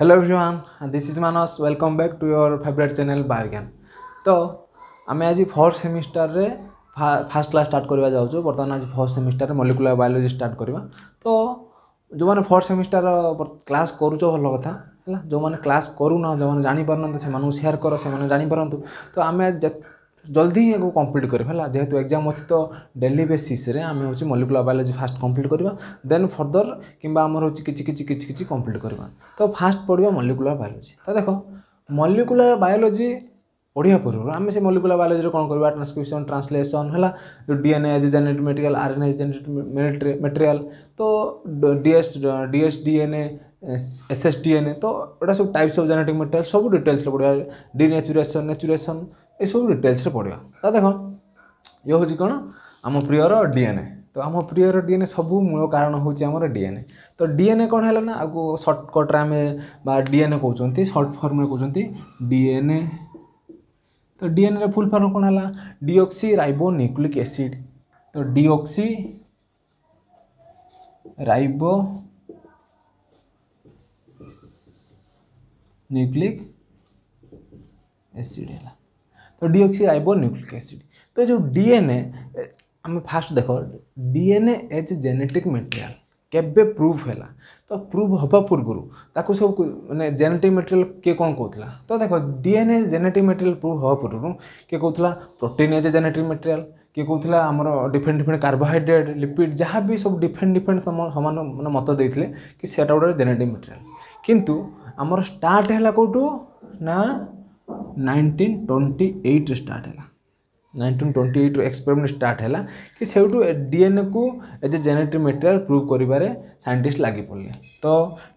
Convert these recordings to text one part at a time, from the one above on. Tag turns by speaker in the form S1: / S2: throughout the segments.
S1: hello everyone this is Manas welcome back to your favourite channel Biogyan तो आम आज first semester रे फास्ट क्लास स्टार्ट करवा जाऊँ बर्तमान आज first semester molecular biology start करवा तो जो मैंने फर्स्ट सेमिस्टर क्लास करुच भल कथा है जो मैंने क्लास करू ना जो मैंने जानीपार से सेयर कर से जानीपारतु तो आम জলদি ହିଁ ୟାକୁ କମ୍ପ୍ଲିଟ୍ କରିବୁ ହେଲା ଯେହେତୁ ଏକ୍ଜାମ୍ ଅଛି ତ ଡେଲି ବେସିସ୍ରେ ଆମେ ହେଉଛି ମଲିକୁଲାର ବାୟୋଲୋଜି ଫାଷ୍ଟ କମ୍ପ୍ଲିଟ୍ କରିବା ଦେନ୍ ଫର୍ଦର୍ କିମ୍ବା ଆମର ହେଉଛି କିଛି କିଛି କିଛି କିଛି କମ୍ପ୍ଲିଟ୍ କରିବା ତ ଫାଷ୍ଟ ପଢ଼ିବା ମଲିକୁଲାର ବାୟୋଲୋଜି ତ ଦେଖ ମଲିକୁଲାର ବାୟୋଲୋଜି ପଢ଼ିବା ପୂର୍ବରୁ ଆମେ ସେ ମଲିକୁଲାର ବାୟୋଲୋଜିରେ କ'ଣ କରିବା ଟ୍ରାନ୍ସକ୍ରିପ୍ସନ୍ ଟ୍ରାନ୍ସଲେସନ୍ ହେଲା ଯେଉଁ ଡି ଏନ୍ ଏ ଆଜି genetic material R N A genetic material ତ DS DS D N A S S D N A ତ ଏଗୁଡ଼ା ସବୁ ଟାଇପ୍ସ ଅଫ୍ ଜେନେଟିକ୍ ମେଟେରିଆଲ୍ ସବୁ ଡିଟେଲ୍ସରେ ପଢ଼ିବା ଡି ନେଚୁରେସନ୍ ନେଚୁରେସନ୍ ଏସବୁ ଡିଟେଲ୍ସରେ ପଡ଼ିବ ତା ଦେଖ ଇଏ ହେଉଛି କ'ଣ ଆମ ପ୍ରିୟର ଡିଏନ୍ଏ ତ ଆମ ପ୍ରିୟର ଡିଏନ୍ଏ ସବୁ ମୂଳ କାରଣ ହେଉଛି ଆମର ଡିଏନ୍ଏ ତ ଡିଏନ୍ଏ କ'ଣ ହେଲା ନା ଆକୁ ସର୍ଟକଟ୍ରେ ଆମେ ବା ଡିଏନ୍ଏ କହୁଛନ୍ତି ସର୍ଟ ଫର୍ମରେ କହୁଛନ୍ତି ଡିଏନ୍ଏ ତ ଡିଏନ୍ଏର ଫୁଲ୍ ଫର୍ମ କ'ଣ ହେଲା ଡିଅକ୍ସି ରାଇବୋ ନ୍ୟୁକ୍ଲିକ୍ ଏସିଡ଼୍ ତ ଡିଅକ୍ସି ରାଇବୋ न्यूक्लिक एसिड है तो डी अच्छी राइबो न्यूक्लिक एसिड तो जो डीएनए आम फास्ट देख डीएनए एज जेनेटिक मेटेरियाल केवे प्रूफ है तो प्रूफ हवा पूर्व सब मैंने जेनेटिक मेटेरियाल किए कौन कहला तो देख डीएनए जेनेटिक मेटेरियाल प्रूफ हवा पूर्व किए कहला प्रोटीन एज जेनेटिक मेटेरियाल किए कहला आमर डिफरेन्ट डिफरेन्ट कार्बोहाइड्रेट लिपिड जहाँ भी सब डिफरेन्ट डिफरेन्ट समान मैंने मत देते कि सैटा गोटे जेनेटिक मेटेरियाल किंतु आमर स्टार्ट है कौटू ना नाइंटीन ट्वेंटी एट्रे स्टार्ट है nineteen twenty eight experiment start है कि से डीएनए को as a genetic material prove कर सैंटिस्ट लग पड़े तो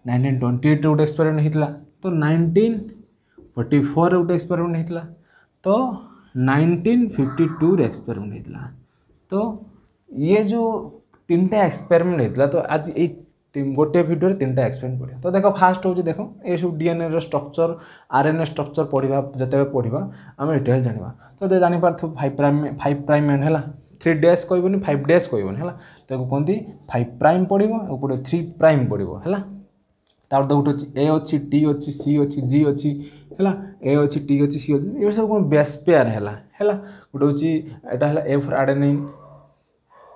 S1: नाइंटीन ट्वेंटी एट्रे गोटे एक्सपेरिमेंट होता तो नाइंटीन फोर्टी फोर गोटे एक्सपेरिमेंट होता तो नाइंटीन फिफ्टी टू एक्सपेरिमेंट होता तो ये जो तीन टाइम एक्सपेरिमेंट होता तो आज ये गोटे भिडियो तीन एक्सप्लेन पढ़ा तो देख फास्ट हूँ देख ये सब डीएनए रक्चर आरएनए स्ट्रक्चर पढ़ा जिते पढ़ा आम डिटेल जाना तो जापर फाइव प्राइम फाइव प्राइम मेन है थ्री डेज कहबनी फाइव डेज कहबनी है तो कहते फाइव प्राइम पड़ो गोटे थ्री प्राइम पड़ो है तो गोटे ए अच्छी टी अच्छी सी अच्छी जी अच्छी है ए अच्छी टी अच्छी सी अच्छी ये सब कौन बेस पेयर है गोटे हूँ यहाँ है ए फर आडेनिन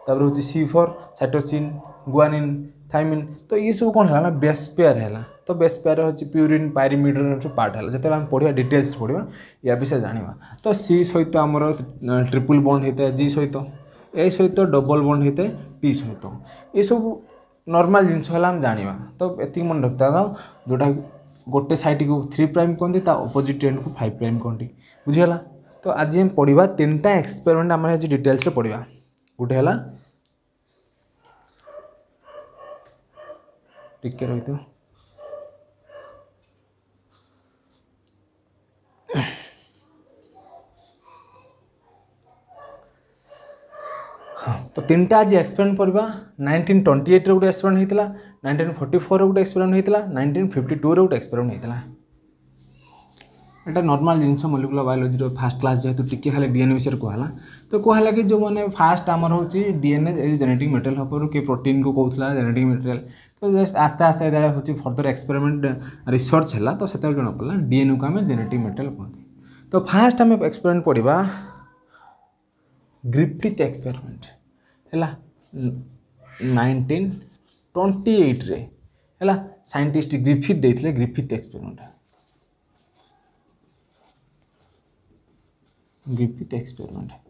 S1: तापर हूँ C for cytosine guanine thymine তো এইসব কোণ হল না বেস পেয়ার হল তো বেস পেয়ার হচ্ছে পিউরিন পাইরিমিডর পার্ট হল যেত আমি পড়া ডিটেলস পড়া ইয়া বিষয়ে জাঁয়া তো সি সহিত আমার ট্রিপল বন্ড হয়ে জি সহিত এ সহিত ডবল বন্ড হয়ে টি সহিত এইসব নর্মাল জিনিস হল আমি জাঁয়া তো এত মনে রাখতে দাও যেটা গোটে সাইডকে থ্রি প্রাইম কহতি তা অপোজিট এন্ডকু ফাইভ প্রাইম কহতি বুঝিগলা তো আজ আমি পড়া তিনটা এক্সপেরিমেন্ট আমি আজ ডিটেলসে পড়া গোটে হল टेक केयर रही हाँ, तो तीन टा आज एक्सपेरिमेंट पर नाइंटीन ट्वेंटी एट्रे गोटे एक्सपेरिमेंट होता नाइंटीन फोर्टी फोर गोटे एक्सपेरिमेंट होता नाइंटीन फिफ्टी टू रोटे एक्सपेरिमेंट होता एटा नर्माल जिन मलिकुला बायोलोजी फास्ट क्लास जेहतु टी खाला डीएनए विषय कहला तो कहला कि जो मैंने फास्ट आमर हो डीएनए जेनेटिक मेटेरियल हम कि प्रोटीन को कौन जेनेटिक मेटेरियल तो जस्ट आस्ते आस्ते हूँ फर्दर एक्सपेरिमेंट रिसर्च है तो से जमापड़ा डीएनयू को आम जेनेटिक मेटेरियल कहते तो फास्ट आम एक्सपेरिमेंट पढ़ा ग्रिफिथ एक्सपेरिमेंट है नाइंटीन ट्वेंटी एट्रे है सैंटिस्ट ग्रिफिथ देते Griffith experiment Griffith experiment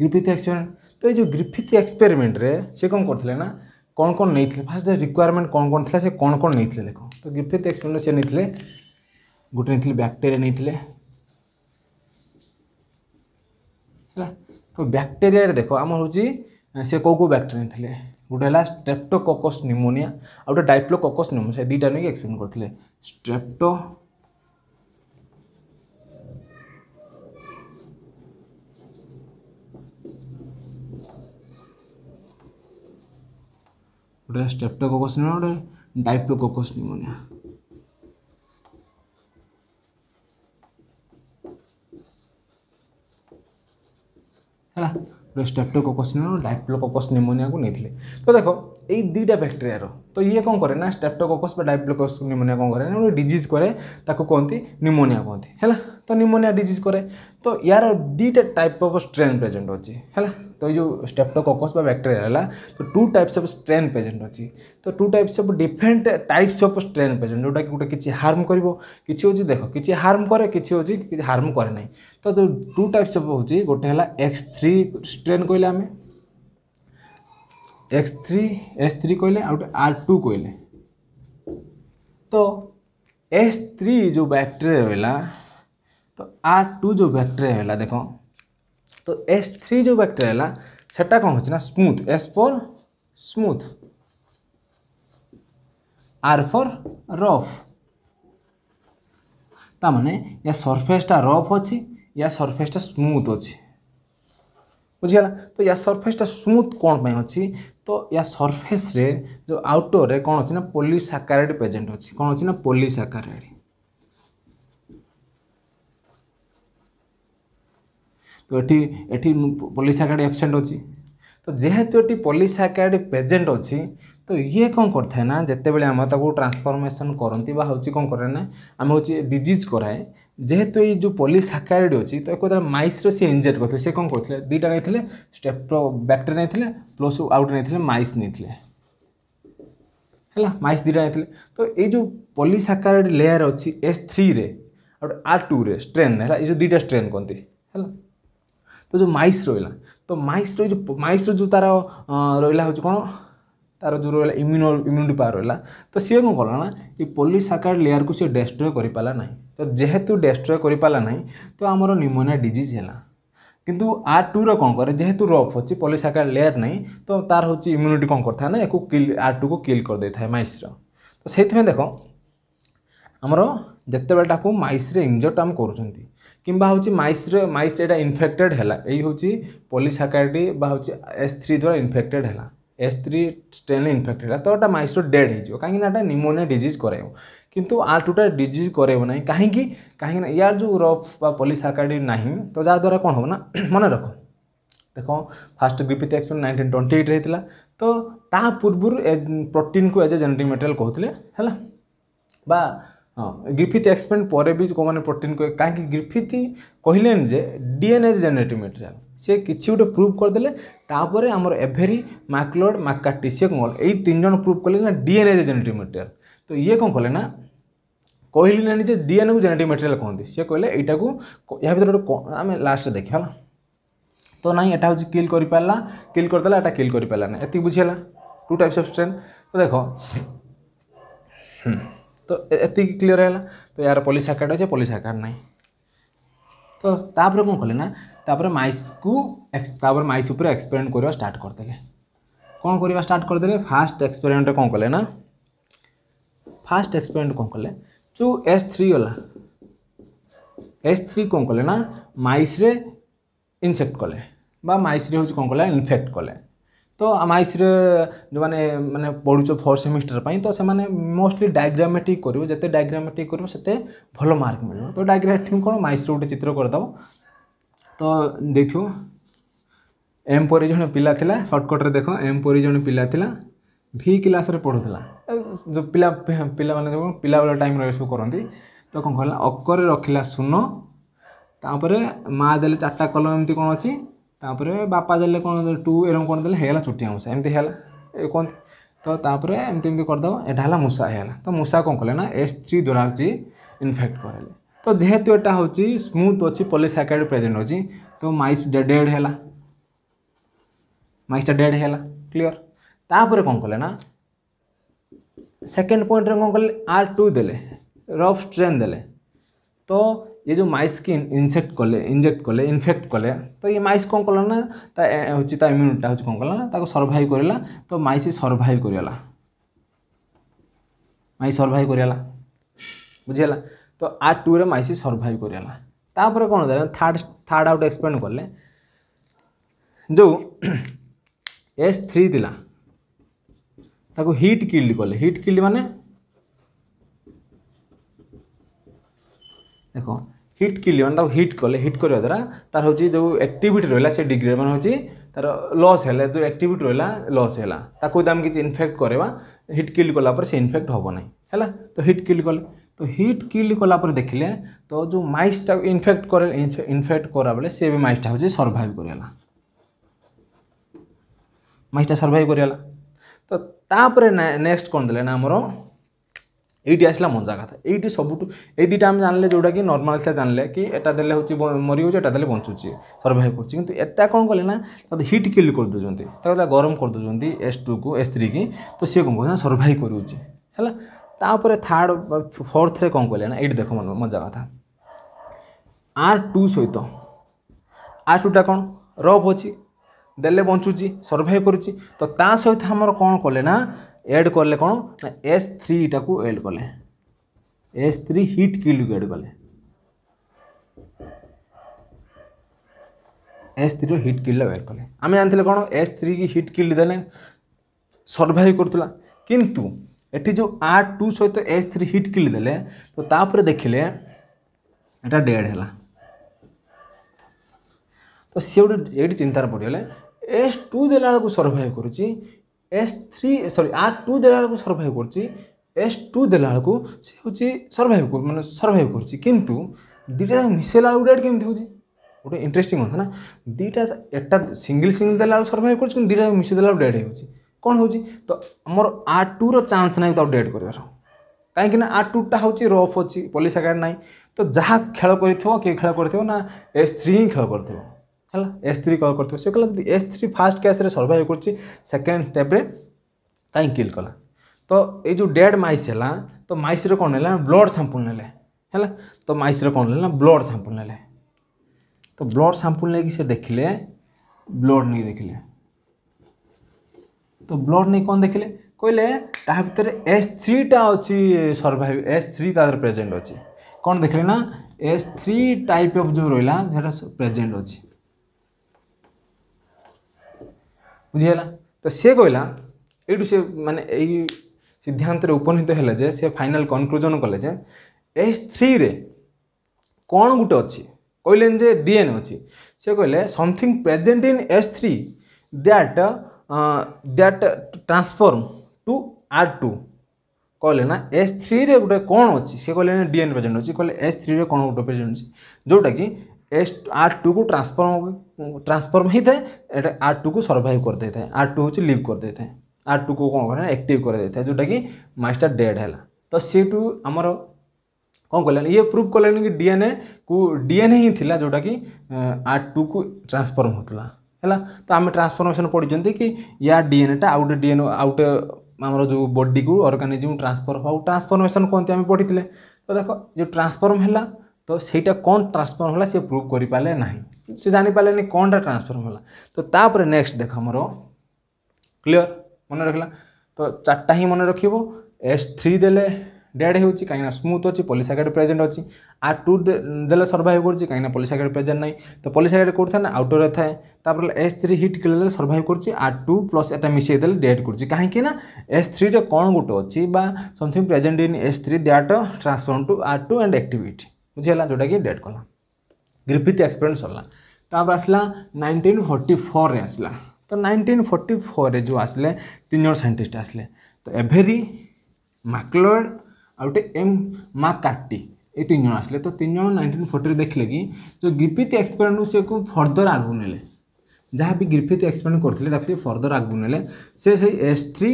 S1: Griffith experiment तो ये जो ग्रिफिथ एक्सपेरिमेंट रे से कौन करते ना कौन कौन नहीं फास्ट रिक्वयरमेंट कौन कौन थी से कौन कौन नहीं देख तो ग्रिफिथ एक्सपेरिमेंट से नहीं गोटे नहीं बैक्टेरिया नहीं तो बैक्टेरिया देख आम हूँ से कौ कौ बैक्टेरिया नहीं गोटे स्ट्रेप्टोकोकस निमोनिया आ गए डाइप्लोकोकस निमोनिया दुटा नहीं एक्सप्लेन करते स्ट्रेप्टो ଗୋଟେ ହେଲା ଷ୍ଟେପ୍ଟୋକୋକସ୍ ନିମୋନିଆ ଗୋଟେ ଡାଇପ୍ଟୋକୋକସ୍ ନିମୋନିଆ ହେଲା ଗୋଟେ ଷ୍ଟେପ୍ଟୋକୋକସ୍ ନିମୋନିଆ ଡାଇପ୍ଟୋକୋକସ୍ ନିମୋନିଆକୁ ନେଇଥିଲେ ତ ଦେଖ এই দুইটা ব্যাকটেরিয়ার তো ইয়ে কম করে না স্ট্যাপটোকোকস বা ডাইপ্লোকস নিউমোনিয়া কম করে না গোটে ডিজিজ করে তাকে কহতি নিউমোনিয়া কহতি হ্যাঁ তো নিউমোনিয়া ডিজিজ করে তো ইয়ার দুইটা টাইপ অফ স্ট্রেন প্রেজেন্ট অছি হ্যাঁ তো এই ଯେଉଁ ଷ୍ଟେପ୍ଟୋକୋକସ୍ ବା ବ୍ୟାକ୍ଟେରିଆ ହେଲା ତ two types of strain present ଅଛି ତ two types of different types of strain present ଯେଉଁଟାକି ଗୋଟେ କିଛି ହାର୍ମ କରିବ କିଛି ହେଉଛି ଦେଖ କିଛି ହାର୍ମ କରେ କିଛି ହେଉଛି କିଛି ହାର୍ମ କରେ ନାହିଁ ତ ଯେଉଁ ଟୁ ଟାଇପ୍ସ ଅଫ୍ ହେଉଛି ଗୋଟେ ହେଲା ଏକ୍ସ ଥ୍ରୀ ଷ୍ଟ୍ରେନ୍ କହିଲେ ଆମେ ଏକ୍ସ ଥ୍ରୀ ଏସ୍ ଥ୍ରୀ କହିଲେ ଆଉ ଗୋଟେ ଆର୍ ଟୁ କହିଲେ ତ एस थ्री जो बैक्टेरिया होला तो आर टू जो बैक्टेरिया होला देखो তো ଏସ୍ ଥ୍ରୀ ଯେଉଁ ବ୍ୟାକ୍ଟେରିଆ ହେଲା ସେଟା କ'ଣ ହେଉଛି ନା smooth S for smooth R for rough ତା ମାନେ ୟା ସର୍ଫେସ୍ଟା ରଫ୍ ଅଛି ୟା ସର୍ଫେସ୍ଟା ସ୍ମୁଥ୍ ଅଛି ବୁଝିଗଲା ତ ୟା ସର୍ଫେସ୍ଟା ସ୍ମୁଥ୍ କ'ଣ ପାଇଁ ଅଛି ତ ୟା ସର୍ଫେସ୍ରେ ଯେଉଁ ଆଉଟଡ଼ୋର୍ରେ କ'ଣ ଅଛି ନା ପଲିସାକାରାଇଡ଼୍ ପ୍ରେଜେଣ୍ଟ ଅଛି କ'ଣ ଅଛି ନା ପଲିସାକାରାଇଡ଼୍ তো এটি এটি পলিসি আকার্ড অ্যাবসেন্ট অছি তো যেহেতু এটি পলিসি আকার্ড প্রেজেন্ট অছি তো ইয়ে কম করতে না যেতবে আমি তাকে ট্রান্সফরমেসন করতে বা হচ্ছে কম করে না আমি হচ্ছে ডিজিজ করায়ে যেহেতু এই যে পলিসাকারাইড অছি তো এক কথা মাইসরে সি ইনজেক্ট করতে সে কম করতে দুইটা নিয়ে স্টেপ্রো ব্যাকটেরিয়া নিয়ে প্লস আউট নিয়ে মাইস নিয়ে ହେଲା ମାଇସ୍ ଦୁଇଟା ନେଇଥିଲେ ତ ଏଇ ଯେଉଁ ପଲିସାକାରାଇଡ୍ ଲେୟାର୍ ଅଛି ଏସ୍ ଥ୍ରୀରେ ଆଉ ଆର୍ ଟୁରେ ଷ୍ଟ୍ରେନ୍ ହେଲା ଏଇ ଯେଉଁ ଦୁଇଟା ଷ୍ଟ୍ରେନ୍ କହନ୍ତି ହେଲା ତ ଯେଉଁ ମାଇସ୍ ରହିଲା ତ ମାଇସ୍ର ଯେଉଁ ମାଇସ୍ର ଯେଉଁ ତା'ର ରହିଲା ହେଉଛି କ'ଣ ତା'ର ଯେଉଁ ରହିଲା ଇମ୍ୟୁନ ଇମ୍ୟୁନିଟି ପାୱାର ରହିଲା ତ ସିଏ କ'ଣ କଲା ନା ଏ ପଲିସାକାର୍ଡ ଲେୟାରକୁ ସିଏ ଡେଷ୍ଟ୍ରୟ କରିପାରିଲା ନାହିଁ ତ ଯେହେତୁ ଡେଷ୍ଟ୍ରୟ କରିପାରିଲା ନାହିଁ ତ ଆମର ନିମୋନିଆ ଡିଜିଜ୍ ହେଲା କିନ୍ତୁ ଆର୍ ଟୁର କ'ଣ କରେ ଯେହେତୁ ରଫ୍ ଅଛି ପଲିସାକାର୍ଡ ଲେୟାର ନାହିଁ ତ ତା'ର ହେଉଛି ଇମ୍ୟୁନିଟି କ'ଣ କରିଥାଏ ନା ୟାକୁ କିଲ୍ ଆର୍ ଟୁକୁ କିଲ୍ କରିଦେଇଥାଏ ମାଇସ୍ର ତ ସେଇଥିପାଇଁ ଦେଖ ଆମର ଯେତେବେଳେ ତାକୁ ମାଇସ୍ରେ ଇଞ୍ଜେକ୍ଟ ଆମେ କରୁଛନ୍ତି কিংবা হচ্ছে মাইসরে মাইসটা এটা ইনফেক্টেড হল এই হচ্ছে পলিসাকারটি বা হচ্ছে এস থ্রি দ্বারা ইনফেক্টেড হল এস থ্রি স্ট্রেন ইনফেক্টেড হল তো এটা মাইসর ডেড হয়ে কাহিঁকি না এটা নিমোনিয়া ডিজিজ করাইব কিন্তু আর টুটা ডিজিজ করাইব না কাহিঁকি কাহিঁকি না ইয়ার যে রফ বা পলিসাকারটি না তো যাদ্বারা কম হব না মনে রখ দেখ first Griffith experiment nineteen twenty eight হয়েছিল তো তা পূর্বর প্রোটিন কু এজ এ জেনেটিক মেটেরিয়াল কହୁଥିଲେ ହେଲା ବା ହଁ ଗ୍ରିଫିଥ୍ ଏକ୍ସପେଣ୍ଡ ପରେ ବି କେଉଁମାନେ ପ୍ରୋଟିନ୍ କହିବେ କାହିଁକି ଗ୍ରିଫିଥ୍ କହିଲେନି ଯେ ଡିଏନ୍ଏଜ୍ ଜେନେରେଟିଭ୍ ମେଟେରିଆଲ୍ ସେ କିଛି ଗୋଟେ ପ୍ରୁଫ୍ କରିଦେଲେ ତାପରେ ଆମର ଏଭେରି ମାକ୍ଲୋଡ଼ ମାକାଟି ସିଏ କ'ଣ ଏଇ ତିନି ଜଣ ପ୍ରୁଫ୍ କଲେ ନା ଡିଏନ୍ଏଜ୍ ଜେନେରେଟିଭ୍ ମେଟେରିଆଲ୍ ତ ଇଏ କ'ଣ କଲେ ନା କହିଲେନି ଯେ ଡିଏନ୍ଏକୁ ଜେନେଟିଭ୍ ମେଟେରିଆଲ୍ କହନ୍ତି ସେ କହିଲେ ଏଇଟାକୁ ଏହା ଭିତରେ ଗୋଟେ ଆମେ ଲାଷ୍ଟରେ ଦେଖିବା ହେଲା ତ ନାହିଁ ଏଇଟା ହେଉଛି କିଲ୍ କରିପାରିଲା କିଲ୍ କରିଦେଲା ଏଇଟା କିଲ୍ କରିପାରିଲାନି ଏତିକି ବୁଝିହେଲା ଟୁ ଟାଇପ୍ସ ଅଫ୍ ଷ୍ଟ୍ରେନ୍ ତ ଦେଖ ତ ଏତିକି କ୍ଲିଅର୍ ହେଲା ତ ଏହାର ପଲିସି ଆକାର୍ଡ଼ ଅଛି ପଲିସି ଆକାର୍ଡ଼ ନାହିଁ ତ ତାପରେ କ'ଣ କଲେ ନା ତାପରେ ମାଇସ୍କୁ ତାପରେ ମାଇସ୍ ଉପରେ ଏକ୍ସପେରିମେଣ୍ଟ କରିବା ଷ୍ଟାର୍ଟ କରିଦେଲେ କ'ଣ କରିବା ଷ୍ଟାର୍ଟ କରିଦେଲେ ଫାଷ୍ଟ ଏକ୍ସପେରିମେଣ୍ଟରେ କ'ଣ କଲେ ନା ଫାଷ୍ଟ ଏକ୍ସପେରିମେଣ୍ଟ କ'ଣ କଲେ ଯେଉଁ ଏସ୍ ଥ୍ରୀ ଗଲା ଏସ୍ ଥ୍ରୀ କ'ଣ କଲେ ନା ମାଇସ୍ରେ ଇନସେକ୍ଟ କଲେ ବା ମାଇସ୍ରେ হচ্ছে କଣ କଲେ ଇନଫେକ୍ଟ କଲେ ତ ଆଇସିରେ ଯେଉଁମାନେ ମାନେ ପଢ଼ୁଛ ଫୋର୍ଥ ସେମିଷ୍ଟର ପାଇଁ ତ ସେମାନେ ମୋଷ୍ଟଲି ଡାଇଗ୍ରାମେଟିକ୍ କରିବ ଯେତେ ଡାଇଗ୍ରାମେଟିକ୍ କରିବ ସେତେ ଭଲ ମାର୍କ ମିଳିବ ତ ଡାଇଗ୍ରାମେଟିକ୍ କ'ଣ ମାଇସ୍ରେ ଗୋଟେ ଚିତ୍ର କରିଦେବ ତ ଦେଖିବ ଏମ୍ ପରି ଜଣେ ପିଲା ଥିଲା ସର୍ଟକଟ୍ରେ ଦେଖ ଏମ୍ ପରି ଜଣେ ପିଲା ଥିଲା ଭି କ୍ଲାସ୍ରେ ପଢ଼ୁଥିଲା ଯେଉଁ ପିଲା ପିଲାମାନେ ଯେଉଁ ପିଲାବେଳ ଟାଇମ୍ରେ ଏସବୁ କରନ୍ତି ତ କ'ଣ କଲା ଅକରେ ରଖିଲା ଶୂନ ତାପରେ ମା ଦେଲେ ଚାରିଟା କଲମ ଏମିତି କ'ଣ ଅଛି ତାପରେ ବାପା ଦେଲେ କ'ଣ ଦେଲେ ଟୁ ଏରମ କ'ଣ ଦେଲେ ହେଇଗଲା ଛୋଟିଆ ମୂଷା ଏମିତି ହେଲା କୁହନ୍ତି ତ ତାପରେ ଏମିତି ଏମିତି କରିଦେବ ଏଇଟା ହେଲା ମୂଷା ହେଇଗଲା ତ ମୂଷା କ'ଣ କଲେ ନା ଏସ୍ ଥ୍ରୀ ଦ୍ୱାରା ହେଉଛି ଇନଫେକ୍ଟ କରାଇଲେ ତ ଯେହେତୁ ଏଇଟା ହେଉଛି ସ୍ମୁଥ୍ ଅଛି ପଲିସାକାଇଡ୍ ପ୍ରେଜେଣ୍ଟ ଅଛି ତ ମାଇସ୍ ଡେଡ଼୍ ହେଲା ମାଇସ୍ଟା ଡେଡ଼୍ ହେଲା କ୍ଲିଅର ତାପରେ କ'ଣ କଲେ ନା ସେକେଣ୍ଡ ପଏଣ୍ଟରେ କ'ଣ କଲେ ଆର୍ ଟୁ ଦେଲେ ରଫ୍ ଷ୍ଟ୍ରେନ୍ ଦେଲେ ତ ये जो माइस की इनसेक्ट कले इनजेक्ट कले इनफेक्ट कले तो ये माइस कौन कल ना ता हूँ ता इम्यूनिटा हूँ कौन कला ना सर्भाइव करा तो माइस सर्भाइव करला माइस सर्भाइव करला बुझीगला तो आर टू रे माइस सर्भाइव करला तापर कौन दे थार्ड थार्ड आउट एक्सप्लेन कले जो एस थ्री दिला ताको हिट किल्ड कले हिट किल्ड माने देख হিট কিলি মানে তাকে হিট কলে হিট করা দ্বারা তার হচ্ছে যে একটিভিটি রহলা সে ডিগ্রি মানে হচ্ছে তার লস হলে যে একটিভিটি রহলা লস হলা তাকে যদি আমি কিছু ইনফেক্ট করেবা হিট কিল কলাপরে সে ইনফেক্ট হব না হল তো হিট কিল কলে তো হিট কিল কলাপরে দেখলে তো যে মাইসটা ইনফেক্ট করে ইনফেক্ট করা বেড়ে সে বি মাইসটা হচ্ছে সর্ভাইভ করেলা মাইসটা সর্ভাইভ করেলা তো তাপরে নেক্সট কোণ দেলে না আমার এইটি আসলা ମଞ୍ଜା କଥା ଏଇଠି ସବୁଠୁ ଏଇ ଦୁଇଟା ଆମେ ଜାଣିଲେ ଯେଉଁଟାକି ନର୍ମାଲ୍ ଥିଲା ଜାଣିଲେ କି ଏଟା ଦେଲେ ହେଉଛି ମରିଯାଉଛି ଏଟା ଦେଲେ ବଞ୍ଚୁଛି ସର୍ଭାଇଭ୍ କରୁଛି କିନ୍ତୁ ଏଟା କ'ଣ କଲେ ନା ତାକୁ ହିଟ୍ କିଲ୍ କରିଦେଉଛନ୍ତି ତାକୁ ଗରମ କରିଦେଉଛନ୍ତି ଏସ୍ ଟୁକୁ ଏସ୍ ଥ୍ରୀକି ତ ସିଏ କ'ଣ କହୁଛନ୍ତି ସର୍ଭାଇଭ୍ କରୁଛି ହେଲା ତାପରେ ଥାର୍ଡ଼ ଫୋର୍ଥରେ କ'ଣ କଲେ ନା ଏଇଠି ଦେଖ ମଜା କଥା ଆର୍ ଟୁ ସହିତ ଆର୍ ଟୁଟା କ'ଣ ରଫ୍ ଅଛି ଦେଲେ ବଞ୍ଚୁଛି ସର୍ଭାଇଭ୍ କରୁଛି ତ ତା ସହିତ ଆମର କ'ଣ କଲେ ନା एड कले कौन ना एस थ्री टाक एड कले एस थ्री हिट किल को एड कले S three heat kill add कले आम जानते कौन एस थ्री की हिट किल दे सर्भाइव करुला किंतु एटी जो आर टू सहित एस थ्री हिट किल दे तो तापर देखिले यहाँ डेड है तो सी गोटे ये चिंतार पड़गले एस टू देखो बेलू सर्भाइव करुच्ची S three sorry R two ଦେଲାବେଳକୁ ସର୍ଭାଇଭ୍ କରୁଛି ଏସ୍ ଟୁ ଦେଲାବେଳକୁ ସେ ହେଉଛି ସର୍ଭାଇଭ୍ ମାନେ ସର୍ଭାଇଭ୍ କରୁଛି କିନ୍ତୁ ଦୁଇଟା ଯାକ ମିଶାଇଲା ବେଳକୁ ଡେଟ୍ କେମିତି ହେଉଛି ଗୋଟେ ଇଣ୍ଟରେଷ୍ଟିଂ କଥା ନା ଦୁଇଟା ଏଟା ସିଙ୍ଗିଲ୍ ସିଙ୍ଗିଲ୍ ଦେଲାବେଳକୁ ସର୍ଭାଇଭ୍ କରୁଛି କିନ୍ତୁ ଦୁଇଟା ଯାକ ମିଶାଇ ଦେଲାବେଳକୁ ଡେଟ୍ ହେଉଛି କ'ଣ ହେଉଛି ତ ଆମର ଆର୍ ଟୁର ଚାନ୍ସ ନାହିଁ ତାକୁ ଡେଟ୍ କରିବାର କାହିଁକିନା ଆର୍ ଟୁଟା ହେଉଛି ରଫ୍ ଅଛି ପଲିସାକାର୍ଡ଼ ନାହିଁ ତ ଯାହା ଖେଳ କରିଥିବ କିଏ ଖେଳ କରିଥିବ ନା ଏସ୍ ଥ୍ରୀ ହିଁ ଖେଳ କରିଥିବ ହେଲା ଏସ୍ ଥ୍ରୀ କଲ୍ କରିଥିବ ସେ କହିଲା ଯଦି ଏସ୍ ଥ୍ରୀ ଫାଷ୍ଟ କ୍ୟାସ୍ରେ ସର୍ଭାଇଭ୍ କରୁଛି ସେକେଣ୍ଡ ଷ୍ଟେପ୍ରେ କାହିଁ କିଲ୍ କଲା ତ ଏଇ ଯେଉଁ ଡେଡ୍ ମାଇସ୍ ହେଲା ତ ମାଇସ୍ରେ କ'ଣ ନେଲା ବ୍ଲଡ଼ ସାମ୍ପୁଲ୍ ନେଲେ ହେଲା ତ ମାଇସ୍ରେ କ'ଣ ନେଲେ ନା ବ୍ଲଡ଼ ସାମ୍ପୁଲ୍ ନେଲେ ତ ବ୍ଲଡ଼ ସାମ୍ପୁଲ୍ ନେଇକି ସେ ଦେଖିଲେ ବ୍ଲଡ଼ ନେଇକି ଦେଖିଲେ ତ ବ୍ଲଡ଼ ନେଇ କ'ଣ ଦେଖିଲେ କହିଲେ ତା ଭିତରେ ଏସ୍ ଥ୍ରୀଟା ଅଛି ସର୍ଭାଇଭ୍ ଏସ୍ ଥ୍ରୀ ତା ଦେହରେ ପ୍ରେଜେଣ୍ଟ ଅଛି କ'ଣ ଦେଖିଲେ ନା ଏସ୍ ଥ୍ରୀ ଟାଇପ୍ ଅଫ୍ ଯେଉଁ ରହିଲା ସେଇଟା ପ୍ରେଜେଣ୍ଟ ଅଛି ବୁଝିହେଲା ତ ସିଏ କହିଲା ଏଇଠୁ ସେ ମାନେ ଏଇ ସିଦ୍ଧାନ୍ତରେ ଉପନୀତ ହେଲେ ଯେ ସେ ଫାଇନାଲ୍ କନକ୍ଲୁଜନ୍ କଲେ ଯେ ଏଚ୍ ଥ୍ରୀରେ କ'ଣ ଗୋଟେ ଅଛି କହିଲେନି ଯେ ଡିଏନ୍ଏ ଅଛି ସେ କହିଲେ something present in H three that that transform to R two କହିଲେ ନା ଏସ୍ ଥ୍ରୀରେ ଗୋଟେ କ'ଣ ଅଛି ସେ କହିଲେ ଡିଏନ୍ ପ୍ରେଜେଣ୍ଟ ଅଛି କହିଲେ ଏସ୍ ଥ୍ରୀରେ କ'ଣ ଗୋଟେ ପ୍ରେଜେଣ୍ଟ ଅଛି ଯେଉଁଟାକି एस आर टू को ट्रांसफर्म ट्रांसफर्म ही थे आर टू को सर्भाइव कर देते हैं आर टू हूँ लिव कर देते हैं आर टू को कौन कर एक्टिव कर देते हैं जोटा कि मास्टर डेड है तो सी टू आमर कौन कले ये प्रूफ कले कि डीएनए को डीएनए ही जोटा कि आर टू को ट्रांसफर्म होता है तो आम ट्रांसफर्मेसन पढ़ी कि या डीएनएटा आउ गोटे डीएनए आउ गोटे आमर जो बडी को अर्गानिजम ट्रांसफर हो ट्रांसफर्मेसन कहते आम पढ़ी तो देख जो ट्रांसफर्म है তো সেইটা কোন ট্রান্সফর্ম হল সে প্রুভ করে পারে না সে জাঁপারে কোনটা ট্রান্সফর্ম হল তো তাপরে নেক্সট দেখ আমার ক্লিয়ার মনে রাখলা তো চারটা হি মনে রাখব এস থ্রি দেলে ডেড ହେଉଛି କାହିଁକିନା ସ୍ମୁଥ୍ ଅଛି ପଲିସାଗାଇଡ୍ ପ୍ରେଜେଣ୍ଟ ଅଛି ଆର୍ ଟୁ ଦେଲେ ସର୍ଭାଇଭ୍ କରୁଛି କାହିଁକିନା ପଲିସାଗାଇଡ୍ ପ୍ରେଜେଣ୍ଟ ନାହିଁ ତ ପଲିସାଗାଇଡ୍ କେଉଁଠି ଥାଏ ନା ଆଉଟୋରେ ଥାଏ ତାପରେ ଏସ୍ ଥ୍ରୀ ହିଟ୍ ଦେଲେ ସର୍ଭାଇଭ୍ କରୁଛି ଆର୍ ଟୁ ପ୍ଲସ୍ ଏଟା ମିଶାଇ ଦେଲେ ଡେଡ୍ କରୁଛି କାହିଁକି ନା ଏସ୍ ଥ୍ରୀରେ କ'ଣ ଗୋଟେ ଅଛି ବା something present in S three that transform to R two and activity ବୁଝିହେଲା ଯେଉଁଟାକି ଡେଟ୍ କଲା ଗ୍ରିଫିଥ୍ ଏକ୍ସପେରିଏନ୍ସ ସରିଲା ତାପରେ ଆସିଲା ନାଇନଟିନ୍ ଫର୍ଟି ଫୋର୍ରେ ଆସିଲା ତ ନାଇନଟିନ୍ ଫର୍ଟି ଫୋର୍ରେ ଯେଉଁ ଆସିଲେ ତିନି ଜଣ ସାଇଣ୍ଟିଷ୍ଟ ଆସିଲେ ତ ଏଭେରି ମାକ୍ଲୋଏଡ଼ ଆଉ ଗୋଟେ ଏମ୍ ମା କାର୍ଟି ଏ ତିନି ଜଣ ଆସିଲେ ତ ତିନି ଜଣ ନାଇନଟିନ୍ ଫୋର୍ଟିରେ ଦେଖିଲେ କି ଯେଉଁ ଗ୍ରିଫିଥ୍ ଏକ୍ସପେରିଏଣ୍ଟକୁ ସେକୁ ଫର୍ଦର ଆଗକୁ ନେଲେ ଯାହା ବି ଗ୍ରିଫିଥ୍ ଏକ୍ସପେରିଏଣ୍ଟ କରିଥିଲେ ତାକୁ ଟିକେ ଫର୍ଦର ଆଗକୁ ନେଲେ ସେ ସେଇ ଏସ୍ ଥ୍ରୀ